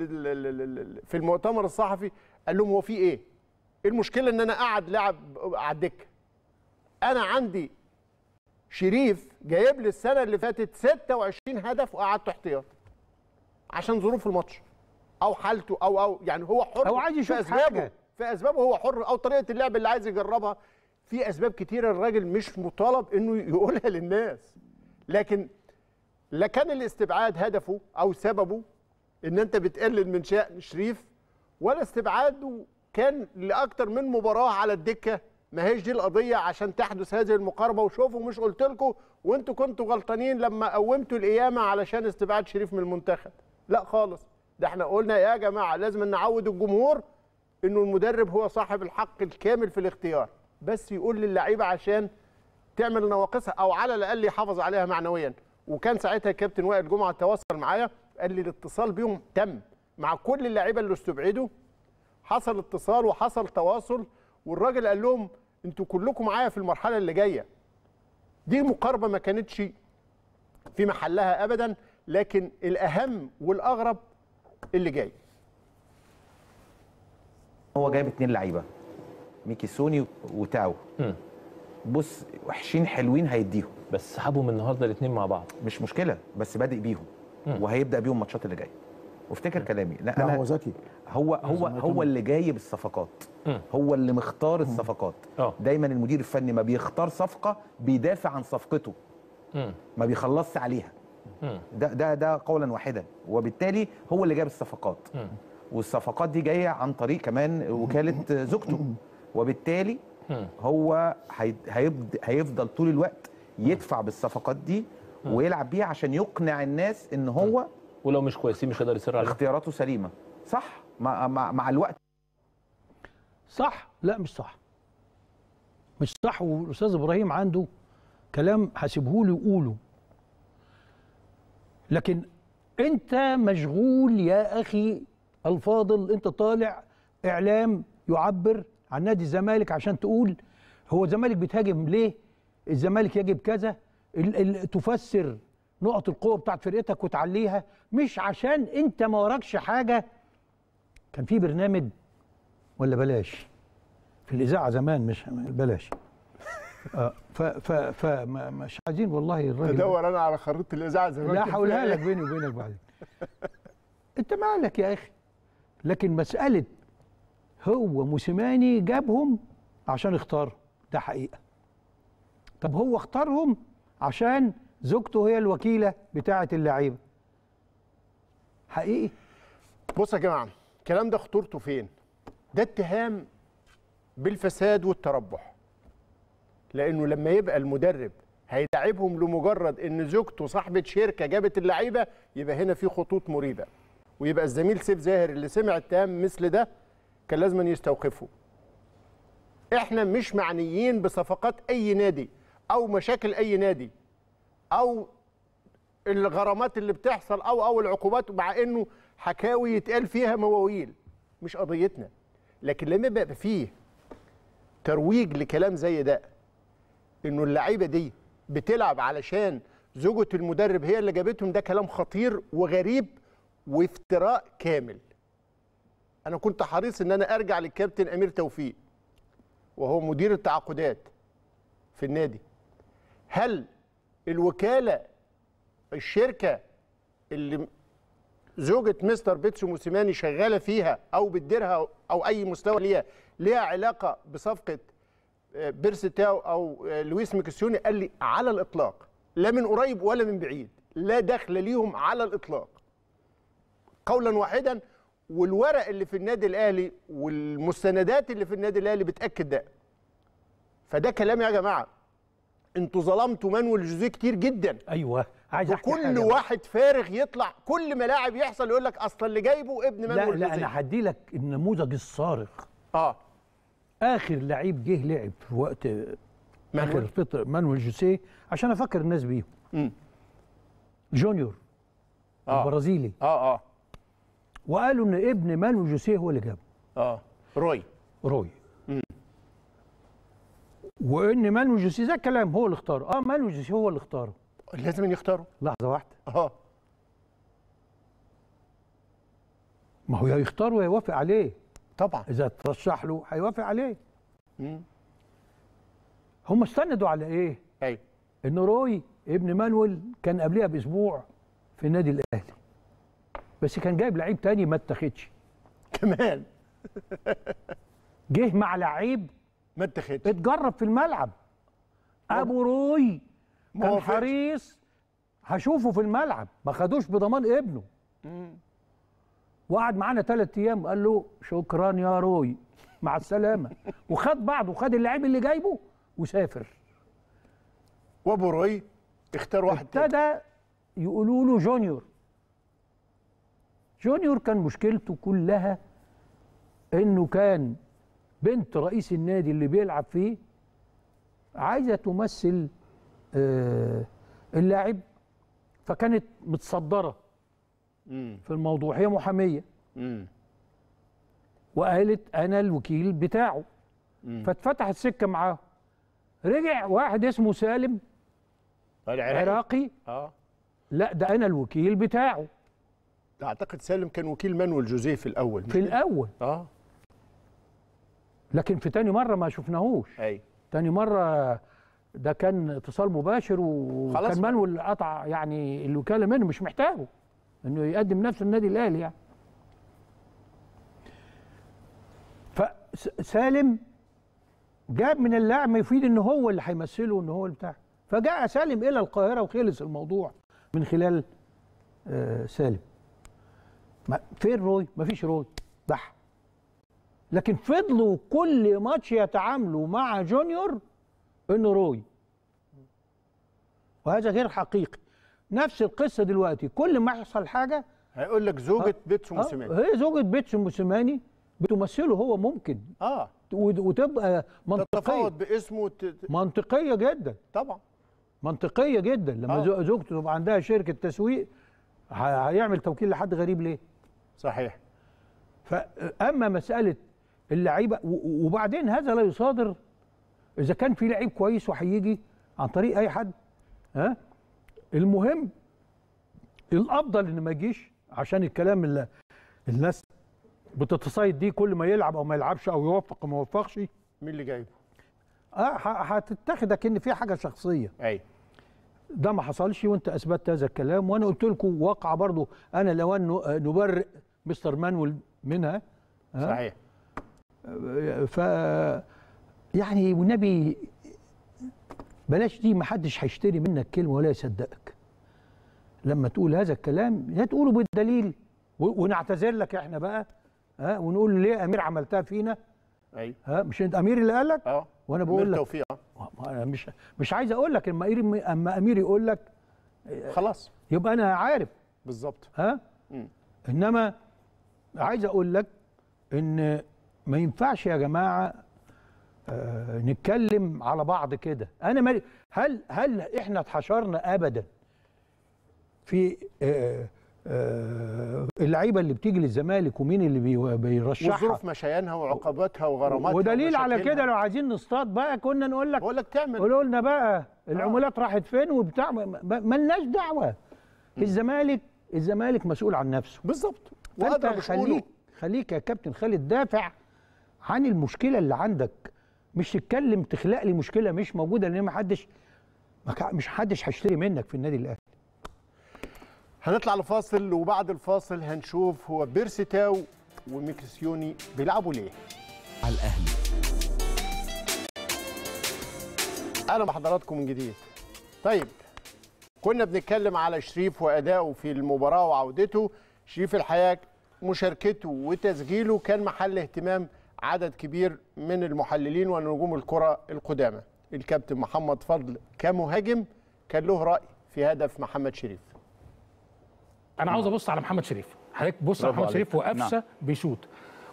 B: في المؤتمر الصحفي قال لهم هو في ايه؟ ايه المشكله ان انا قاعد لاعب على الدكه انا عندي شريف جايب لي السنه اللي فاتت 26 هدف وقعدته احتياط عشان ظروف الماتش او حالته او او يعني هو حر أو عايز يشوف اسبابه حاجة. في اسبابه هو حر او طريقه اللعب اللي عايز يجربها في اسباب كتيره الراجل مش مطالب انه يقولها للناس لكن لا كان الاستبعاد هدفه او سببه ان انت بتقلل من شأن شريف ولا استبعاده كان لاكتر من مباراه على الدكه ما هيش دي القضيه عشان تحدث هذه المقاربه وشوفوا مش قلت لكم وانتوا كنتوا غلطانين لما قومتوا القيامه علشان استبعاد شريف من المنتخب لا خالص ده احنا قلنا يا جماعه لازم نعود الجمهور انه المدرب هو صاحب الحق الكامل في الاختيار بس يقول للعيبه عشان تعمل نواقصها او على الاقل يحافظ عليها معنويا وكان ساعتها كابتن وائل جمعه تواصل معايا قال لي الاتصال بيهم تم مع كل اللعيبه اللي استبعدوا حصل اتصال وحصل تواصل والراجل قال لهم انتوا كلكم معايا في المرحله اللي جايه دي مقاربه ما كانتش في محلها ابدا لكن الاهم والاغرب اللي جاي
D: هو جايب اتنين لعيبه ميكي سوني وتاو م. بص وحشين حلوين هيديهم بس سحبهم النهارده الاثنين مع بعض مش مشكله بس بادئ بيهم وهيبدا بيهم الماتشات اللي جايه وافتكر كلامي لا, لا هو ذكي هو هو هو اللي جايب الصفقات هو اللي مختار الصفقات آه. دايما المدير الفني ما بيختار صفقه بيدافع عن صفقته ما بيخلصش عليها ده ده ده قولا واحدا وبالتالي هو اللي جاب الصفقات والصفقات دي جايه عن طريق كمان وكاله زوجته وبالتالي هو هيفضل طول الوقت يدفع بالصفقات دي ويلعب بيها عشان يقنع الناس ان هو ولو مش كويسين مش هيقدر يصر عليهم اختياراته سليمه صح مع, مع, مع الوقت صح لا مش صح
A: مش صح والاستاذ ابراهيم عنده كلام هسيبه له يقوله لكن انت مشغول يا اخي الفاضل انت طالع اعلام يعبر عن نادي الزمالك عشان تقول هو الزمالك بيتهاجم ليه الزمالك يجب كذا تفسر نقط القوه بتاعت فرقتك وتعليها مش عشان انت ما وراكش حاجه كان في برنامج ولا بلاش في الاذاعه زمان مش بلاش آه ف ف ف مش عايزين والله الراجل تدور
B: انا على خريطه الاذاعه زمان لا هقولها لك إيه؟ بيني وبينك بعدين انت مالك يا اخي
A: لكن مساله هو موسيماني جابهم عشان اختار ده حقيقه طب هو اختارهم عشان زوجته هي
B: الوكيله بتاعه اللعيبه حقيقي بص يا جماعه الكلام ده خطورته فين ده اتهام بالفساد والتربح لانه لما يبقى المدرب هيلاعبهم لمجرد ان زوجته صاحبه شركه جابت اللعيبه يبقى هنا في خطوط مريبه ويبقى الزميل سيف زاهر اللي سمع التهام مثل ده كان لازم يستوقفه احنا مش معنيين بصفقات اي نادي او مشاكل اي نادي او الغرامات اللي بتحصل او او العقوبات مع انه حكاوي يتقال فيها مواويل مش قضيتنا لكن لما يبقى فيه ترويج لكلام زي ده انه اللعيبه دي بتلعب علشان زوجة المدرب هي اللي جابتهم ده كلام خطير وغريب وافتراء كامل انا كنت حريص ان انا ارجع للكابتن امير توفيق وهو مدير التعاقدات في النادي هل الوكاله الشركه اللي زوجة مستر بيتسو موسيماني شغالة فيها أو بتديرها أو أي مستوى ليها ليها علاقة بصفقة آه، تاو أو آه، لويس ميكسيوني قال لي على الإطلاق لا من قريب ولا من بعيد لا دخل ليهم على الإطلاق قولا واحدا والورق اللي في النادي الأهلي والمستندات اللي في النادي الأهلي بتأكد ده فده كلام يا جماعة انتوا ظلمتوا مانويل جوزيه كتير جدا ايوه عايز احكي كل واحد فارغ يطلع كل ما لاعب يحصل يقول لك اصل اللي جايبه ابن مانويل جوزيه لا لا انا
A: هدي لك النموذج الصارخ اه اخر لعيب جه لعب في وقت مانويل فتره مانويل جوزيه عشان افكر الناس بيهم جونيور آه. البرازيلي اه اه وقالوا ان ابن مانويل جوزيه هو اللي جابه
B: اه روي
A: روي وان مانو جوسي ده كلام هو اللي اختاره اه مانو جوسي هو اللي اختاره لازم يختاره لحظه واحده اه ما هو يختار ويوافق عليه طبعا اذا ترشح له هيوافق عليه امم هم استندوا على ايه ايوه ان روي ابن مانويل كان قبلها باسبوع في النادي الاهلي بس كان جايب لعيب تاني ما اتخدش كمان جه مع لعيب ما اتخذش اتجرب في الملعب ابو روي كان حريص هشوفه في الملعب ما خدوش بضمان ابنه مم. وقعد معانا ثلاث ايام قال له شكرا يا روي مع السلامه وخد بعضه وخد اللعيب اللي جايبه وسافر وابو روي اختار واحد ابتدى يقولوا له جونيور جونيور كان مشكلته كلها انه كان بنت رئيس النادي اللي بيلعب فيه عايزه تمثل آه، اللاعب فكانت متصدره في الموضوع هي محاميه وقالت انا الوكيل بتاعه فاتفتحت سكه معاه
B: رجع واحد اسمه سالم العراقي, عراقي. اه لا ده انا الوكيل بتاعه اعتقد سالم كان وكيل مانويل جوزيه في الاول في الاول اه لكن في تاني مره ما شفناهوش ايوه
A: تاني مره ده كان اتصال مباشر وكان مانويل قطع يعني الوكاله منه مش محتاجه انه يقدم نفسه النادي الاهلي يعني فسالم جاب من اللاعب ما يفيد ان هو اللي هيمثله ان هو بتاع فجاء سالم الى القاهره وخلص الموضوع من خلال آه، سالم فين روي مفيش روي بح لكن فضلوا كل ماتش يتعاملوا مع جونيور انه روي وهذا غير حقيقي نفس القصه دلوقتي كل ما يحصل حاجه هيقول لك زوجة بيتسو موسيماني هي زوجة بيتسو موسيماني بتمثله هو ممكن اه وتبقى منطقية تتفاوض باسمه منطقية جدا طبعا منطقية جدا لما آه. زوجته تبقى عندها شركة تسويق هيعمل توكيل لحد غريب ليه؟ صحيح فأما مسألة اللعيبه وبعدين هذا لا يصادر اذا كان في لعيب كويس وهيجي عن طريق اي حد ها المهم الافضل ان ما يجيش عشان الكلام اللي الناس بتتصيد دي كل ما يلعب او ما يلعبش او يوفق او ما يوفقش مين اللي جايبه؟ اه هتتخذك ان في حاجه شخصيه ايوه ده ما حصلش وانت اثبتت هذا الكلام وانا قلت لكم واقعه برضو انا لو نبرئ مستر مانويل منها صحيح ف يعني والنبي بلاش دي ما حدش هيشتري منك كلمه ولا يصدقك لما تقول هذا الكلام لا تقوله بالدليل ونعتذر لك احنا بقى ها ونقول ليه امير عملتها فينا ايوه ها مش انت امير اللي قالك اه وانا بقول لك توفيق أه. انا مش مش عايز اقول لك اما امير اما امير يقول لك خلاص يبقى انا عارف بالظبط ها انما عايز اقول لك ان ما ينفعش يا جماعه آه نتكلم على بعض كده انا مالي هل هل احنا اتحشرنا ابدا في آه آه اللعيبه اللي بتيجي للزمالك ومين اللي بيرشحها وظروف
B: مشيانها وعقوباتها وغراماتها ودليل على كده
A: لو عايزين نصطاد بقى كنا نقول لك بقول لك تعمل قولوا لنا بقى العمولات آه. راحت فين وبتاع مالناش دعوه الزمالك الزمالك مسؤول عن نفسه بالظبط وانت خليك خليك يا كابتن خالد دافع عن المشكله اللي عندك مش تتكلم تخلق لي مشكله مش موجوده لان ما حدش مش حدش هيشتري منك في النادي الاهلي
B: هنطلع لفاصل وبعد الفاصل هنشوف هو بيرسيتاو وميكريسيوني بيلعبوا ليه على الاهلي اهلا بحضراتكم من جديد طيب كنا بنتكلم على شريف وادائه في المباراه وعودته شريف الحياه مشاركته وتسجيله كان محل اهتمام عدد كبير من المحللين ونجوم الكرة القدامى الكابتن محمد فضل كمهاجم كان له رأي في هدف محمد شريف
A: أنا عاوز أبص على محمد شريف حضرتك بص على محمد شريف وقفشة نعم. بيشوط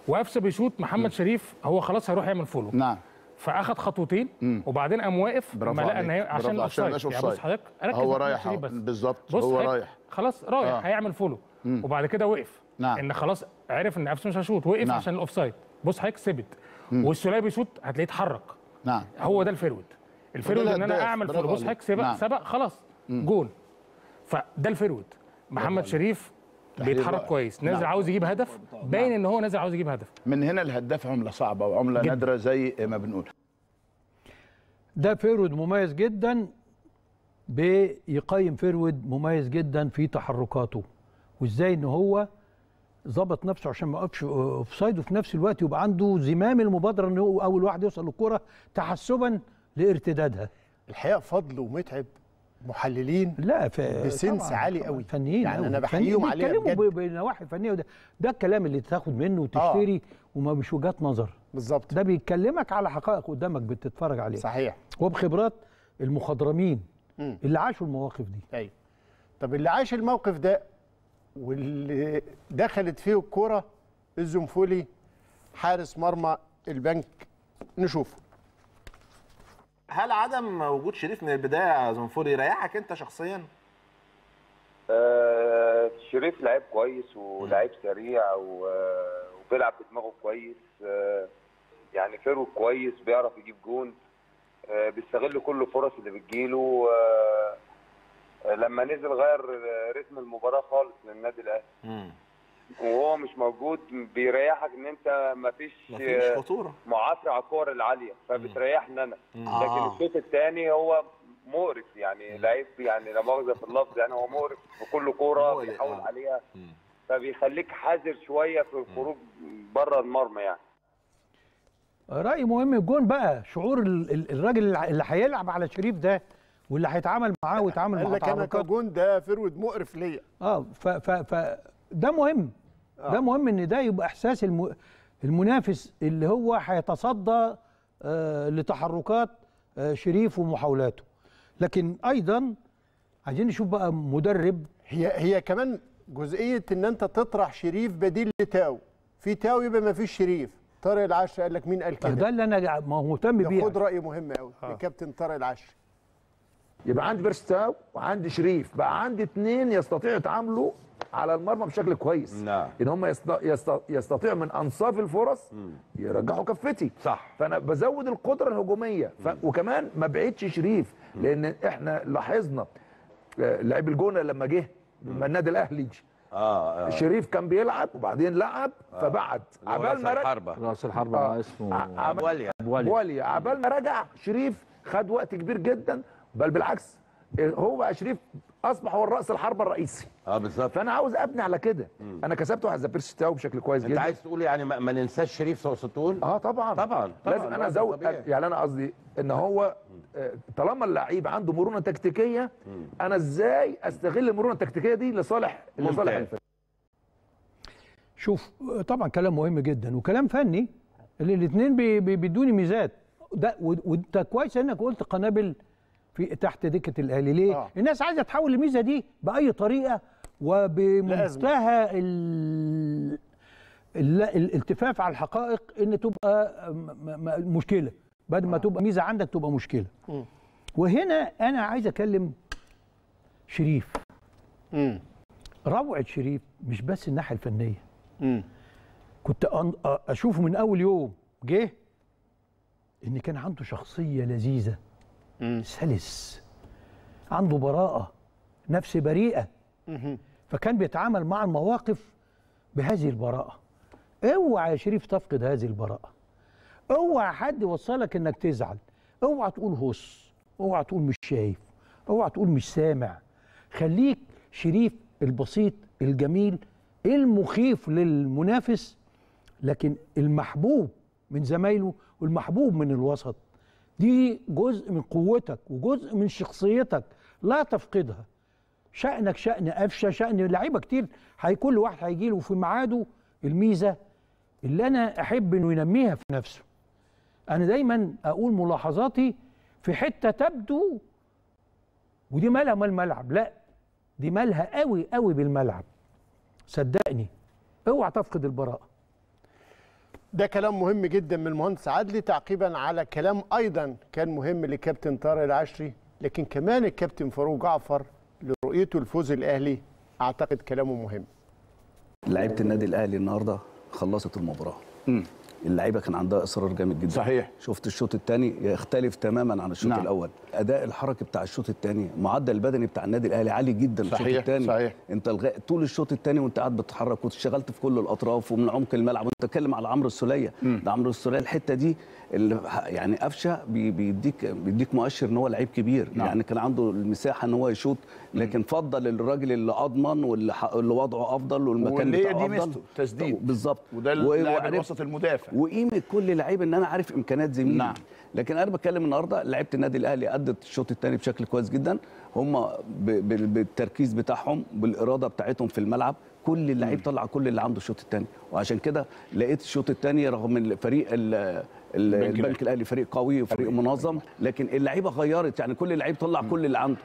A: وقفشة بيشوط محمد م. شريف هو خلاص هيروح يعمل فولو نعم فاخد خطوتين مم. وبعدين قام واقف ما لقى ان هي عشان الاوفسايد يعني بص حضرتك ركز هو رايح
C: بالظبط هو رايح
A: خلاص رايح آه. هيعمل فولو مم. وبعد كده وقف نعم. ان خلاص عرف ان قفشه مش هيشوط وقف نعم. عشان الاوفسايد بص حضرتك ثبت والسوليه بيشوط هتلاقيه اتحرك نعم هو ده الفيرود الفيرود ان انا اعمل فور بص حضرتك سبق نعم. سبق خلاص مم. جون فده الفيرود محمد شريف بيتحرك كويس نازل نعم. عاوز يجيب هدف باين نعم. ان هو
E: نازل عاوز يجيب هدف من هنا الهداف عمله صعبه وعمله جد. نادره زي ما بنقول
A: ده فيرود مميز جدا بيقيم فيرود مميز جدا في تحركاته وازاي ان هو ظبط نفسه عشان ما يقفش آه، اوفسايد وفي نفس الوقت يبقى عنده زمام المبادره ان هو اول واحد يوصل للكره تحسبا لارتدادها الحقيقه فضل ومتعب محللين لا ف... بسنس عالي قوي فنيين يعني انا بحييهم عليها بيتكلموا بنواحي فنيه وده ده الكلام اللي تاخد منه وتشتري آه. وما مش وجهات نظر بالظبط ده بيكلمك على حقائق قدامك بتتفرج عليها
B: صحيح وبخبرات المخضرمين م. اللي عاشوا المواقف دي ايوه طب اللي عاش الموقف ده واللي دخلت فيه الكرة الزنفولي حارس مرمى البنك نشوفه
D: هل عدم وجود شريف من البدايه زنفولي ريحك انت شخصيا؟
F: آه شريف لعيب كويس ولعيب سريع آه، وبيلعب بدماغه كويس آه يعني فيرو كويس بيعرف يجيب جون آه بيستغل كل الفرص اللي بتجيله آه لما نزل غير رسم المباراه خالص للنادي الاهلي وهو مش موجود بيريحك ان انت مفيش مفيش خطوره معاصر على الكور العاليه فبتريحني انا لكن آه. الشوط الثاني هو مقرف يعني لعيب يعني لا مؤاخذه في اللفظ يعني هو مقرف وكل كوره بيحاول آه. عليها فبيخليك حذر شويه في الخروج بره المرمى يعني
A: راي مهم الجون بقى شعور الراجل اللي هيلعب على شريف ده واللي هيتعامل معاه ويتعامل مع لك انا
B: كجون ده فرود
A: مقرف ليا اه ف ف ف ده مهم آه. ده مهم ان ده يبقى احساس الم... المنافس اللي هو هيتصدى آه لتحركات آه شريف ومحاولاته لكن ايضا عايزين نشوف بقى مدرب
B: هي هي كمان جزئيه ان انت تطرح شريف بديل لتاو في تاو يبقى ما فيش شريف طارق العشر قال لك مين قال كده ده اللي انا مهتم بيه خد راي مهم قوي
D: آه. لكابتن طارق العشر يبقى عندي فيرستاو وعندي شريف بقى عندي اثنين يستطيعوا يتعاملوا على المرمى بشكل كويس نعم ان هم يستطيعوا من انصاف الفرص يرجحوا كفتي صح فانا بزود القدره الهجوميه ف... وكمان ما بعيدش شريف لان احنا لاحظنا آه، لعيب الجونه لما جه لما النادي الاهلي
F: آه, آه شريف
D: كان بيلعب وبعدين لعب آه فبعد عبال ما رجع راس الحربه آه. اسمه عبال ما رجع شريف خد وقت كبير جدا بل بالعكس هو شريف اصبح هو الراس الحربه الرئيسي اه بالظبط فانا عاوز ابني على كده انا كسبت واحد زي بيرسي تاو بشكل كويس جدا انت عايز تقول يعني ما ننساش شريف تقصد اه طبعا طبعا, طبعاً لازم انا ازود يعني انا قصدي ان هو آه، طالما اللعيب عنده مرونه تكتيكيه انا ازاي استغل المرونه
F: التكتيكيه دي لصالح لصالح الفريق
A: شوف طبعا كلام مهم جدا وكلام فني الاثنين بيدوني ميزات ده وانت كويس انك قلت قنابل في تحت دكه الاهلي ليه؟ آه. الناس عايزه تحول الميزه دي باي طريقه وبمنتهى ال... ال... الالتفاف على الحقائق ان تبقى مشكله بدل ما آه. تبقى ميزه عندك تبقى مشكله. م. وهنا انا عايز اكلم شريف. م. روعه شريف مش بس الناحيه الفنيه. م. كنت اشوفه من اول يوم جه ان كان عنده شخصيه لذيذه. مم. سلس عنده براءه نفس بريئه مم. فكان بيتعامل مع المواقف بهذه البراءه اوعى يا شريف تفقد هذه البراءه اوعى حد يوصلك انك تزعل اوعى تقول هص اوعى تقول مش شايف اوعى تقول مش سامع خليك شريف البسيط الجميل المخيف للمنافس لكن المحبوب من زمايله والمحبوب من الوسط دي جزء من قوتك وجزء من شخصيتك لا تفقدها شأنك شأن قفشة شأن لعيبة كتير هيكون واحد هيجي له في ميعاده الميزة اللي أنا أحب إنه ينميها في نفسه أنا دايما أقول ملاحظاتي في حتة تبدو ودي مالها مال الملعب لا دي
B: مالها قوي قوي بالملعب صدقني اوعى تفقد البراءه ده كلام مهم جدا من المهندس عدلي تعقيبا على كلام ايضا كان مهم لكابتن طارق العشري لكن كمان الكابتن فاروق جعفر لرؤيته الفوز الاهلي اعتقد كلامه مهم
F: لعيبه النادي الاهلي النهارده خلصت المباراه اللعيبه كان عندها اصرار جامد جدا صحيح شفت الشوط الثاني يختلف تماما عن الشوط نعم. الاول اداء الحركي بتاع الشوط الثاني معدل البدني بتاع النادي الاهلي عالي جدا صحيح الشوط الثاني صحيح انت الغ... طول الشوط الثاني وانت قاعد بتتحرك واشتغلت في كل الاطراف ومن عمق الملعب وانت تكلم على عمرو السوليه ده عمرو السوليه الحته دي اللي يعني قفشه بي... بيديك بيديك مؤشر ان هو لعيب كبير نعم. يعني كان عنده المساحه ان هو يشوط لكن مم. فضل الراجل اللي اضمن واللي, ح... اللي وضعه افضل والمكان بتاعه افضل دي ميزته تسديد بالظبط وده اللاعب الوسط المدافع وقيمه كل لعيب ان انا عارف امكانيات زميلي نعم. لكن انا بتكلم النهارده لعيبه النادي الاهلي ادت الشوط الثاني بشكل كويس جدا هم بالتركيز بتاعهم بالاراده بتاعتهم في الملعب كل اللعيب طلع كل اللي عنده الشوط الثاني وعشان كده لقيت الشوط الثاني رغم ان فريق البنك الاهلي فريق قوي وفريق منظم لكن اللعيبه غيرت يعني كل لعيب طلع كل اللي عنده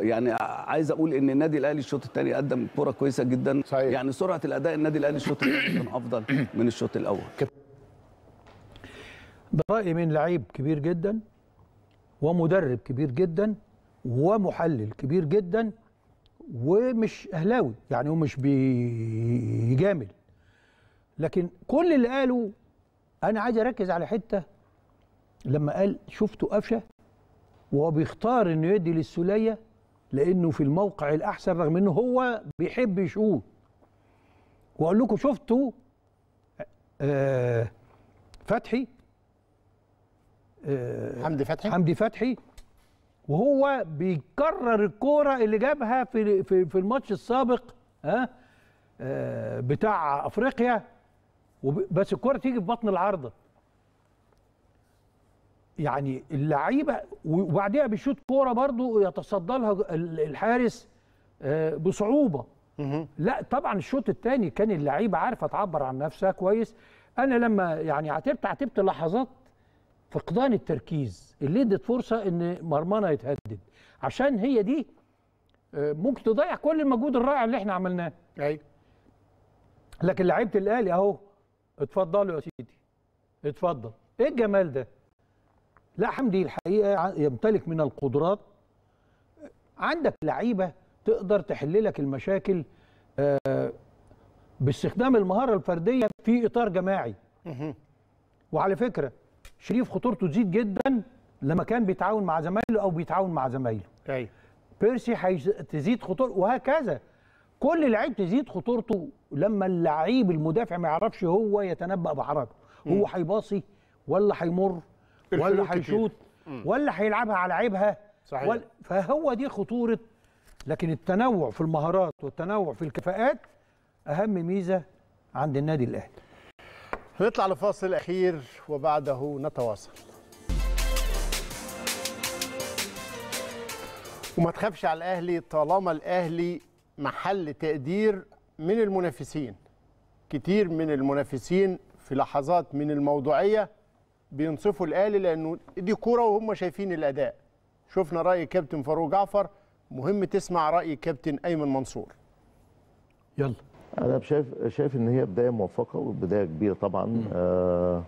F: يعني عايز اقول ان النادي الاهلي الشوط الثاني قدم كوره كويسه جدا صحيح. يعني سرعه الاداء النادي الاهلي الشوط الثاني كان افضل من الشوط الاول
A: برأي من لعيب كبير جدا ومدرب كبير جدا ومحلل كبير جدا ومش اهلاوي يعني هو مش بيجامل لكن كل اللي قاله انا عايز اركز على حته لما قال شفتوا قفشه وهو بيختار انه يدي للسوليه لانه في الموقع الاحسن رغم انه هو بيحب يشوط واقول لكم شفتوا آه فتحي آه، حمدي فتحي حمدي فتحي وهو بيكرر الكوره اللي جابها في في, في الماتش السابق ها آه،, آه بتاع افريقيا بس الكوره تيجي في بطن العارضه يعني اللعيبه وبعديها بيشوط كوره برضو يتصدى لها الحارس آه، بصعوبه لا طبعا الشوط الثاني كان اللعيبه عارفه تعبر عن نفسها كويس انا لما يعني عتبت عتبت لحظات فقدان التركيز اللي ادت فرصه ان مرمانا يتهدد عشان هي دي آه، ممكن تضيع كل المجهود الرائع اللي احنا عملناه ايوه لكن لعيبه الاهلي اهو اتفضلوا يا سيدي اتفضل ايه الجمال ده لا حمدي الحقيقه يمتلك من القدرات عندك لعيبه تقدر تحل لك المشاكل آه، باستخدام المهاره الفرديه في اطار جماعي وعلى فكره شريف خطورته تزيد جدا لما كان بيتعاون مع زمايله او بيتعاون مع زمايله ايوه بيرسي هتزيد خطور وهكذا كل لعيب تزيد خطورته لما اللعيب المدافع ما يعرفش هو يتنبأ بحركته هو هيباصي ولا هيمر ولا هيشوط ولا هيلعبها على عيبها صحيح ولا فهو دي خطوره لكن التنوع في المهارات والتنوع في الكفاءات اهم ميزه عند النادي الاهلي
B: نطلع لفاصل أخير وبعده نتواصل وما تخافش على الأهلي طالما الأهلي محل تقدير من المنافسين كتير من المنافسين في لحظات من الموضوعية بينصفوا الأهلي لأنه دي كورة وهم شايفين الأداء شفنا رأي كابتن فاروق جعفر مهم تسمع رأي كابتن أيمن منصور
C: يلا انا شايف شايف ان هي بدايه موفقه وبدايه كبيره طبعا آه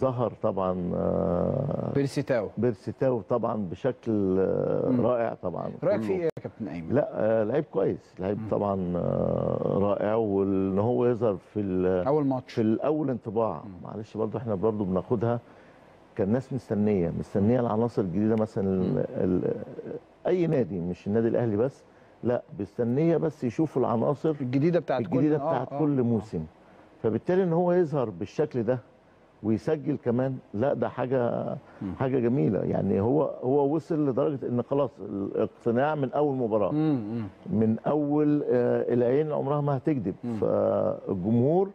C: ظهر طبعا آه بيرسيتاو بيرسيتاو طبعا بشكل آه رائع طبعا رايك فيه ايه يا كابتن ايمن؟ لا آه لعيب كويس لعيب طبعا آه رائع وان هو يظهر في اول ماتش في الاول انطباع معلش برضه احنا برضه بناخدها كان الناس مستنيه مستنيه العناصر الجديده مثلا اي نادي مش النادي الاهلي بس لا مستنيه بس يشوف العناصر الجديده بتاعت الجديده كل آه، بتاعت آه كل آه. موسم فبالتالي ان هو يظهر بالشكل ده ويسجل كمان لا ده حاجه حاجه جميله يعني هو هو وصل لدرجه ان خلاص الاقتناع من اول مباراه من اول آه العين عمرها ما هتكذب فالجمهور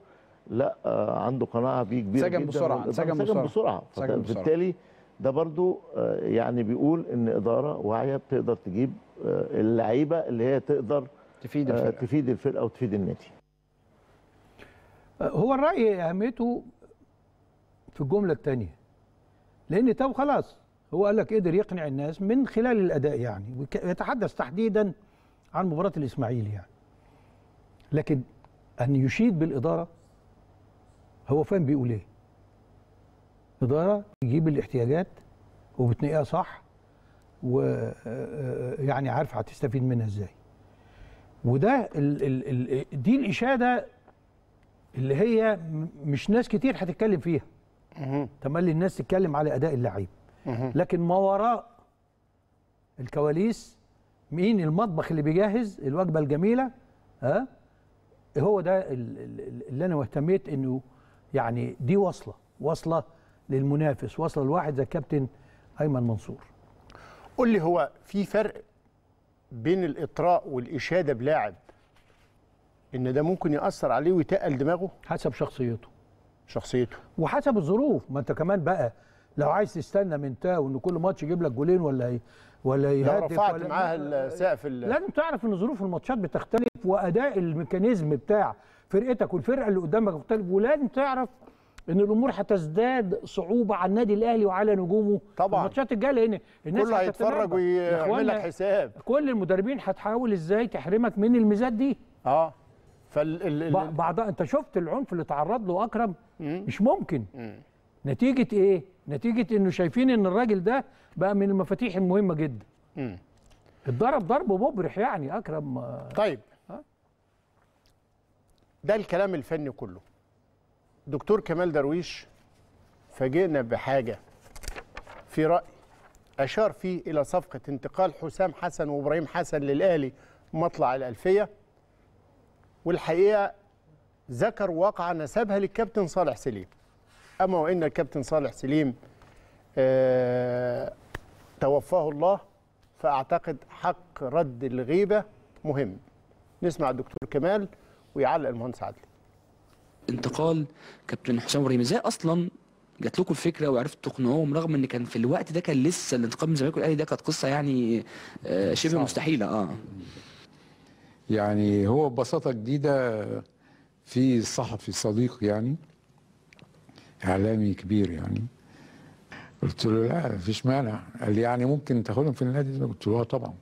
C: لا آه عنده قناعه بيه كبيره سجن جدا بسرعه سجن بسرعه سجن بسرعه بالتالي ده برضو آه، يعني بيقول ان اداره واعيه بتقدر تجيب آه، اللعيبه اللي هي تقدر تفيد آه، الفرقه تفيد الفرقه وتفيد النادي هو
A: الراي اهميته في الجمله الثانيه لان تو خلاص هو قال لك قدر يقنع الناس من خلال الاداء يعني ويتحدث تحديدا عن مباراه الاسماعيلي يعني لكن ان يشيد بالاداره هو فاهم بيقول ايه إدارة تجيب الاحتياجات وبتنقيها صح ويعني آه، آه، عارفة هتستفيد منها إزاي وده الـ الـ الـ دي الإشادة اللي هي مش ناس كتير هتتكلم فيها تملي الناس تتكلم على أداء اللعيب لكن ما وراء الكواليس مين المطبخ اللي بيجهز الوجبة الجميلة ها هو ده اللي أنا واهتميت إنه يعني دي وصله وصله للمنافس وصل الواحد زي كابتن ايمن
B: منصور قول لي هو في فرق بين الاطراء والاشاده بلاعب ان ده ممكن ياثر عليه ويتقل دماغه حسب شخصيته
A: شخصيته وحسب الظروف ما انت كمان بقى لو عايز تستنى من تا وان كل ماتش يجيب لك جولين ولا ايه ولا يهدف لو رفعت ولا معاه
B: السقف لازم
A: تعرف ان ظروف الماتشات بتختلف واداء الميكانيزم بتاع فرقتك والفرقه اللي قدامك مختلف ولازم تعرف ان الامور هتزداد صعوبه على النادي الاهلي وعلى نجومه طبعا الماتشات الجايه لان الناس كل هيتفرج ويعمل لك حساب كل المدربين هتحاول ازاي تحرمك من الميزات دي اه فال بعض انت شفت العنف اللي تعرض له اكرم مم. مش ممكن مم. نتيجه ايه نتيجه انه شايفين ان الراجل ده بقى من المفاتيح المهمه جدا مم. اتضرب ضرب مبرح يعني اكرم
B: طيب آه. ده الكلام الفني كله دكتور كمال درويش فاجئنا بحاجه في رأي اشار فيه الى صفقه انتقال حسام حسن وابراهيم حسن للاهلي مطلع الالفيه والحقيقه ذكر واقعه نسبها للكابتن صالح سليم اما وان الكابتن صالح سليم آه توفاه الله فاعتقد حق رد الغيبه مهم نسمع الدكتور كمال ويعلق المهندس عدل انتقال كابتن حسام ابراهيم ازاي اصلا جات لكم الفكره وعرفتوا تقنعوهم رغم ان كان في الوقت ده كان لسه
E: الانتقال من الزمالك والاهلي ده كانت قصه يعني آه، شبه مستحيله اه يعني هو ببساطه جديده في صحفي صديق يعني اعلامي كبير يعني قلت له لا مفيش مانع قال لي يعني ممكن تاخدهم في النادي قلت له آه طبعا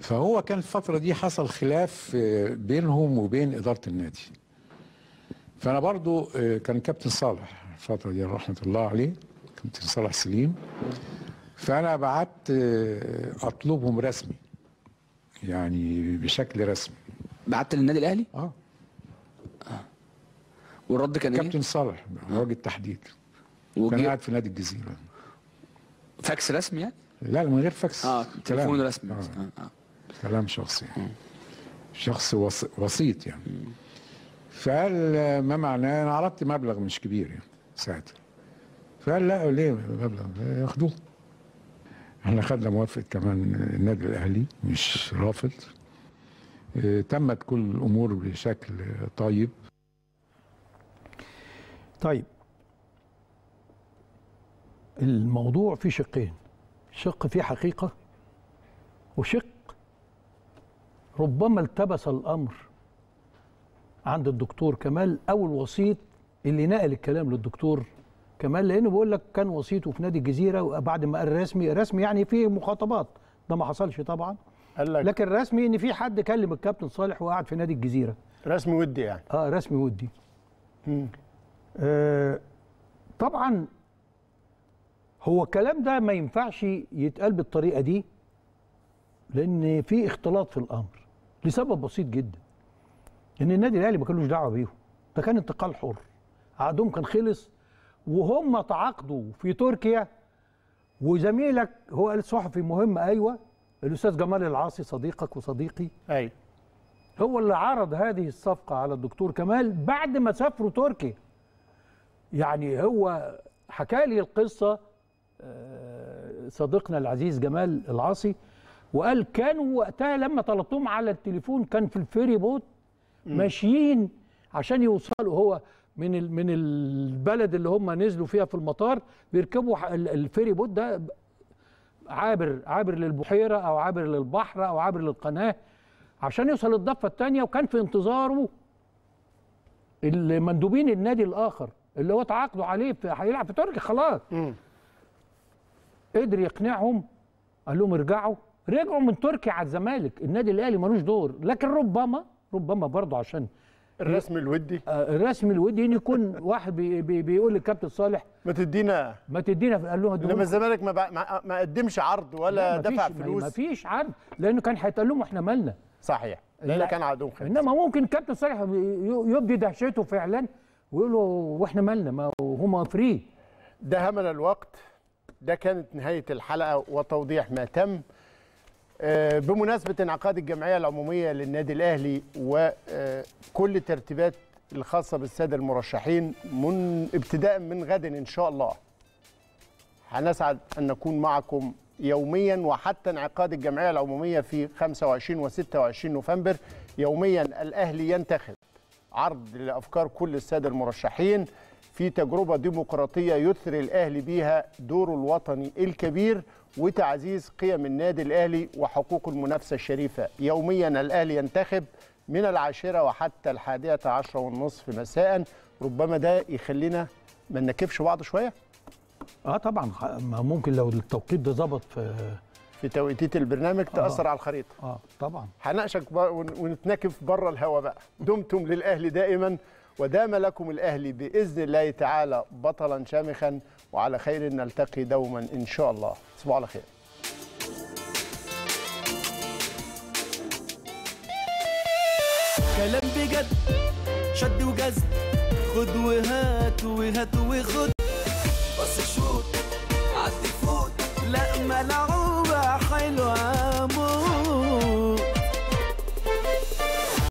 E: فهو كان الفتره دي حصل خلاف آه، بينهم وبين اداره النادي فانا برضو آه، كان كابتن صالح الفتره دي رحمه الله عليه كابتن صالح سليم فانا بعت آه، اطلبهم رسمي يعني بشكل رسمي بعت للنادي الاهلي اه, آه. والرد كان إيه؟ كابتن إيه؟ صالح راجل تحديد وكان كان قاعد في نادي الجزيره فاكس رسمي يعني لا من غير فاكس اه تليفون رسمي آه. آه. آه. كلام شخصي يعني. آه. شخص وسيط يعني م. فقال ما معناه انا عرضت مبلغ مش كبير يعني ساعتها فقال لا ليه مبلغ ياخدوه احنا خدنا موافقه كمان النادي الاهلي مش رافض آه، تمت كل الامور بشكل طيب
A: طيب الموضوع في شقين شق فيه حقيقه وشق ربما التبس الامر عند الدكتور كمال او الوسيط اللي نقل الكلام للدكتور كمال لانه بيقول لك كان وسيطه في نادي الجزيره وبعد ما قال رسمي رسمي يعني في مخاطبات ده ما حصلش طبعا قال لك لكن رسمي ان في حد كلم الكابتن صالح وقعد في نادي الجزيره رسمي ودي يعني اه رسمي ودي آه طبعا هو الكلام ده ما ينفعش يتقال بالطريقه دي لان في اختلاط في الامر لسبب بسيط جدا ان النادي الاهلي ما كانوش دعوه بيهم ده كان انتقال حر عقدهم كان خلص وهم تعاقدوا في تركيا وزميلك هو قال صحفي مهم ايوه الاستاذ جمال العاصي صديقك وصديقي ايوه هو اللي عرض هذه الصفقه على الدكتور كمال بعد ما سافروا تركيا يعني هو حكى لي القصه آه، صديقنا العزيز جمال العاصي وقال كانوا وقتها لما طلبتهم على التليفون كان في الفيري بوت ماشيين عشان يوصلوا هو من من البلد اللي هم نزلوا فيها في المطار بيركبوا الفيري بوت ده عابر عابر للبحيره او عابر للبحر او عابر للقناه عشان يوصل الضفه الثانيه وكان في انتظاره المندوبين النادي الاخر اللي هو تعاقدوا عليه في هيلعب في تركيا خلاص قدر يقنعهم قال لهم ارجعوا رجعوا من تركيا على الزمالك النادي الاهلي ملوش دور لكن ربما ربما برضه عشان الرسم الودي آه، الرسم الودي ان يكون واحد بي بي بيقول للكابتن صالح ما تدينا ما تدينا قال له انما الزمالك ما, ما قدمش عرض ولا دفع فلوس ما فيش عرض لانه كان هيتقال لهم احنا مالنا
B: صحيح لان كان عقدهم خلص
A: انما ممكن الكابتن صالح يبدي دهشته فعلا ويقول له واحنا مالنا ما هما فري
B: ده همنا الوقت ده كانت نهايه الحلقه وتوضيح ما تم آه، بمناسبة انعقاد الجمعية العمومية للنادي الأهلي وكل آه، الترتيبات الخاصة بالسادة المرشحين من ابتداء من غد إن شاء الله هنسعد أن نكون معكم يوميا وحتى انعقاد الجمعية العمومية في 25 و 26 نوفمبر يوميا الأهلي ينتخب عرض لأفكار كل السادة المرشحين في تجربة ديمقراطية يثري الأهلي بيها دوره الوطني الكبير وتعزيز قيم النادي الأهلي وحقوق المنافسة الشريفة يوميا الأهلي ينتخب من العاشرة وحتى الحادية عشرة والنصف مساء ربما ده يخلينا ما ننكفش بعض شوية
A: اه طبعا ممكن لو التوقيت
B: ده ظبط في في توقيتيه البرنامج آه. تاثر آه. على الخريطه اه طبعا هناقشك ونتنكف بره الهوا بقى دمتم للاهلي دائما ودام لكم الاهلي باذن الله تعالى بطلا شامخا وعلى خير نلتقي دوما إن شاء الله تصبحوا على خير
F: كلام بجد شد وجذب خد وهات وهات وخد بس شوت عدي فوت لا ملعوب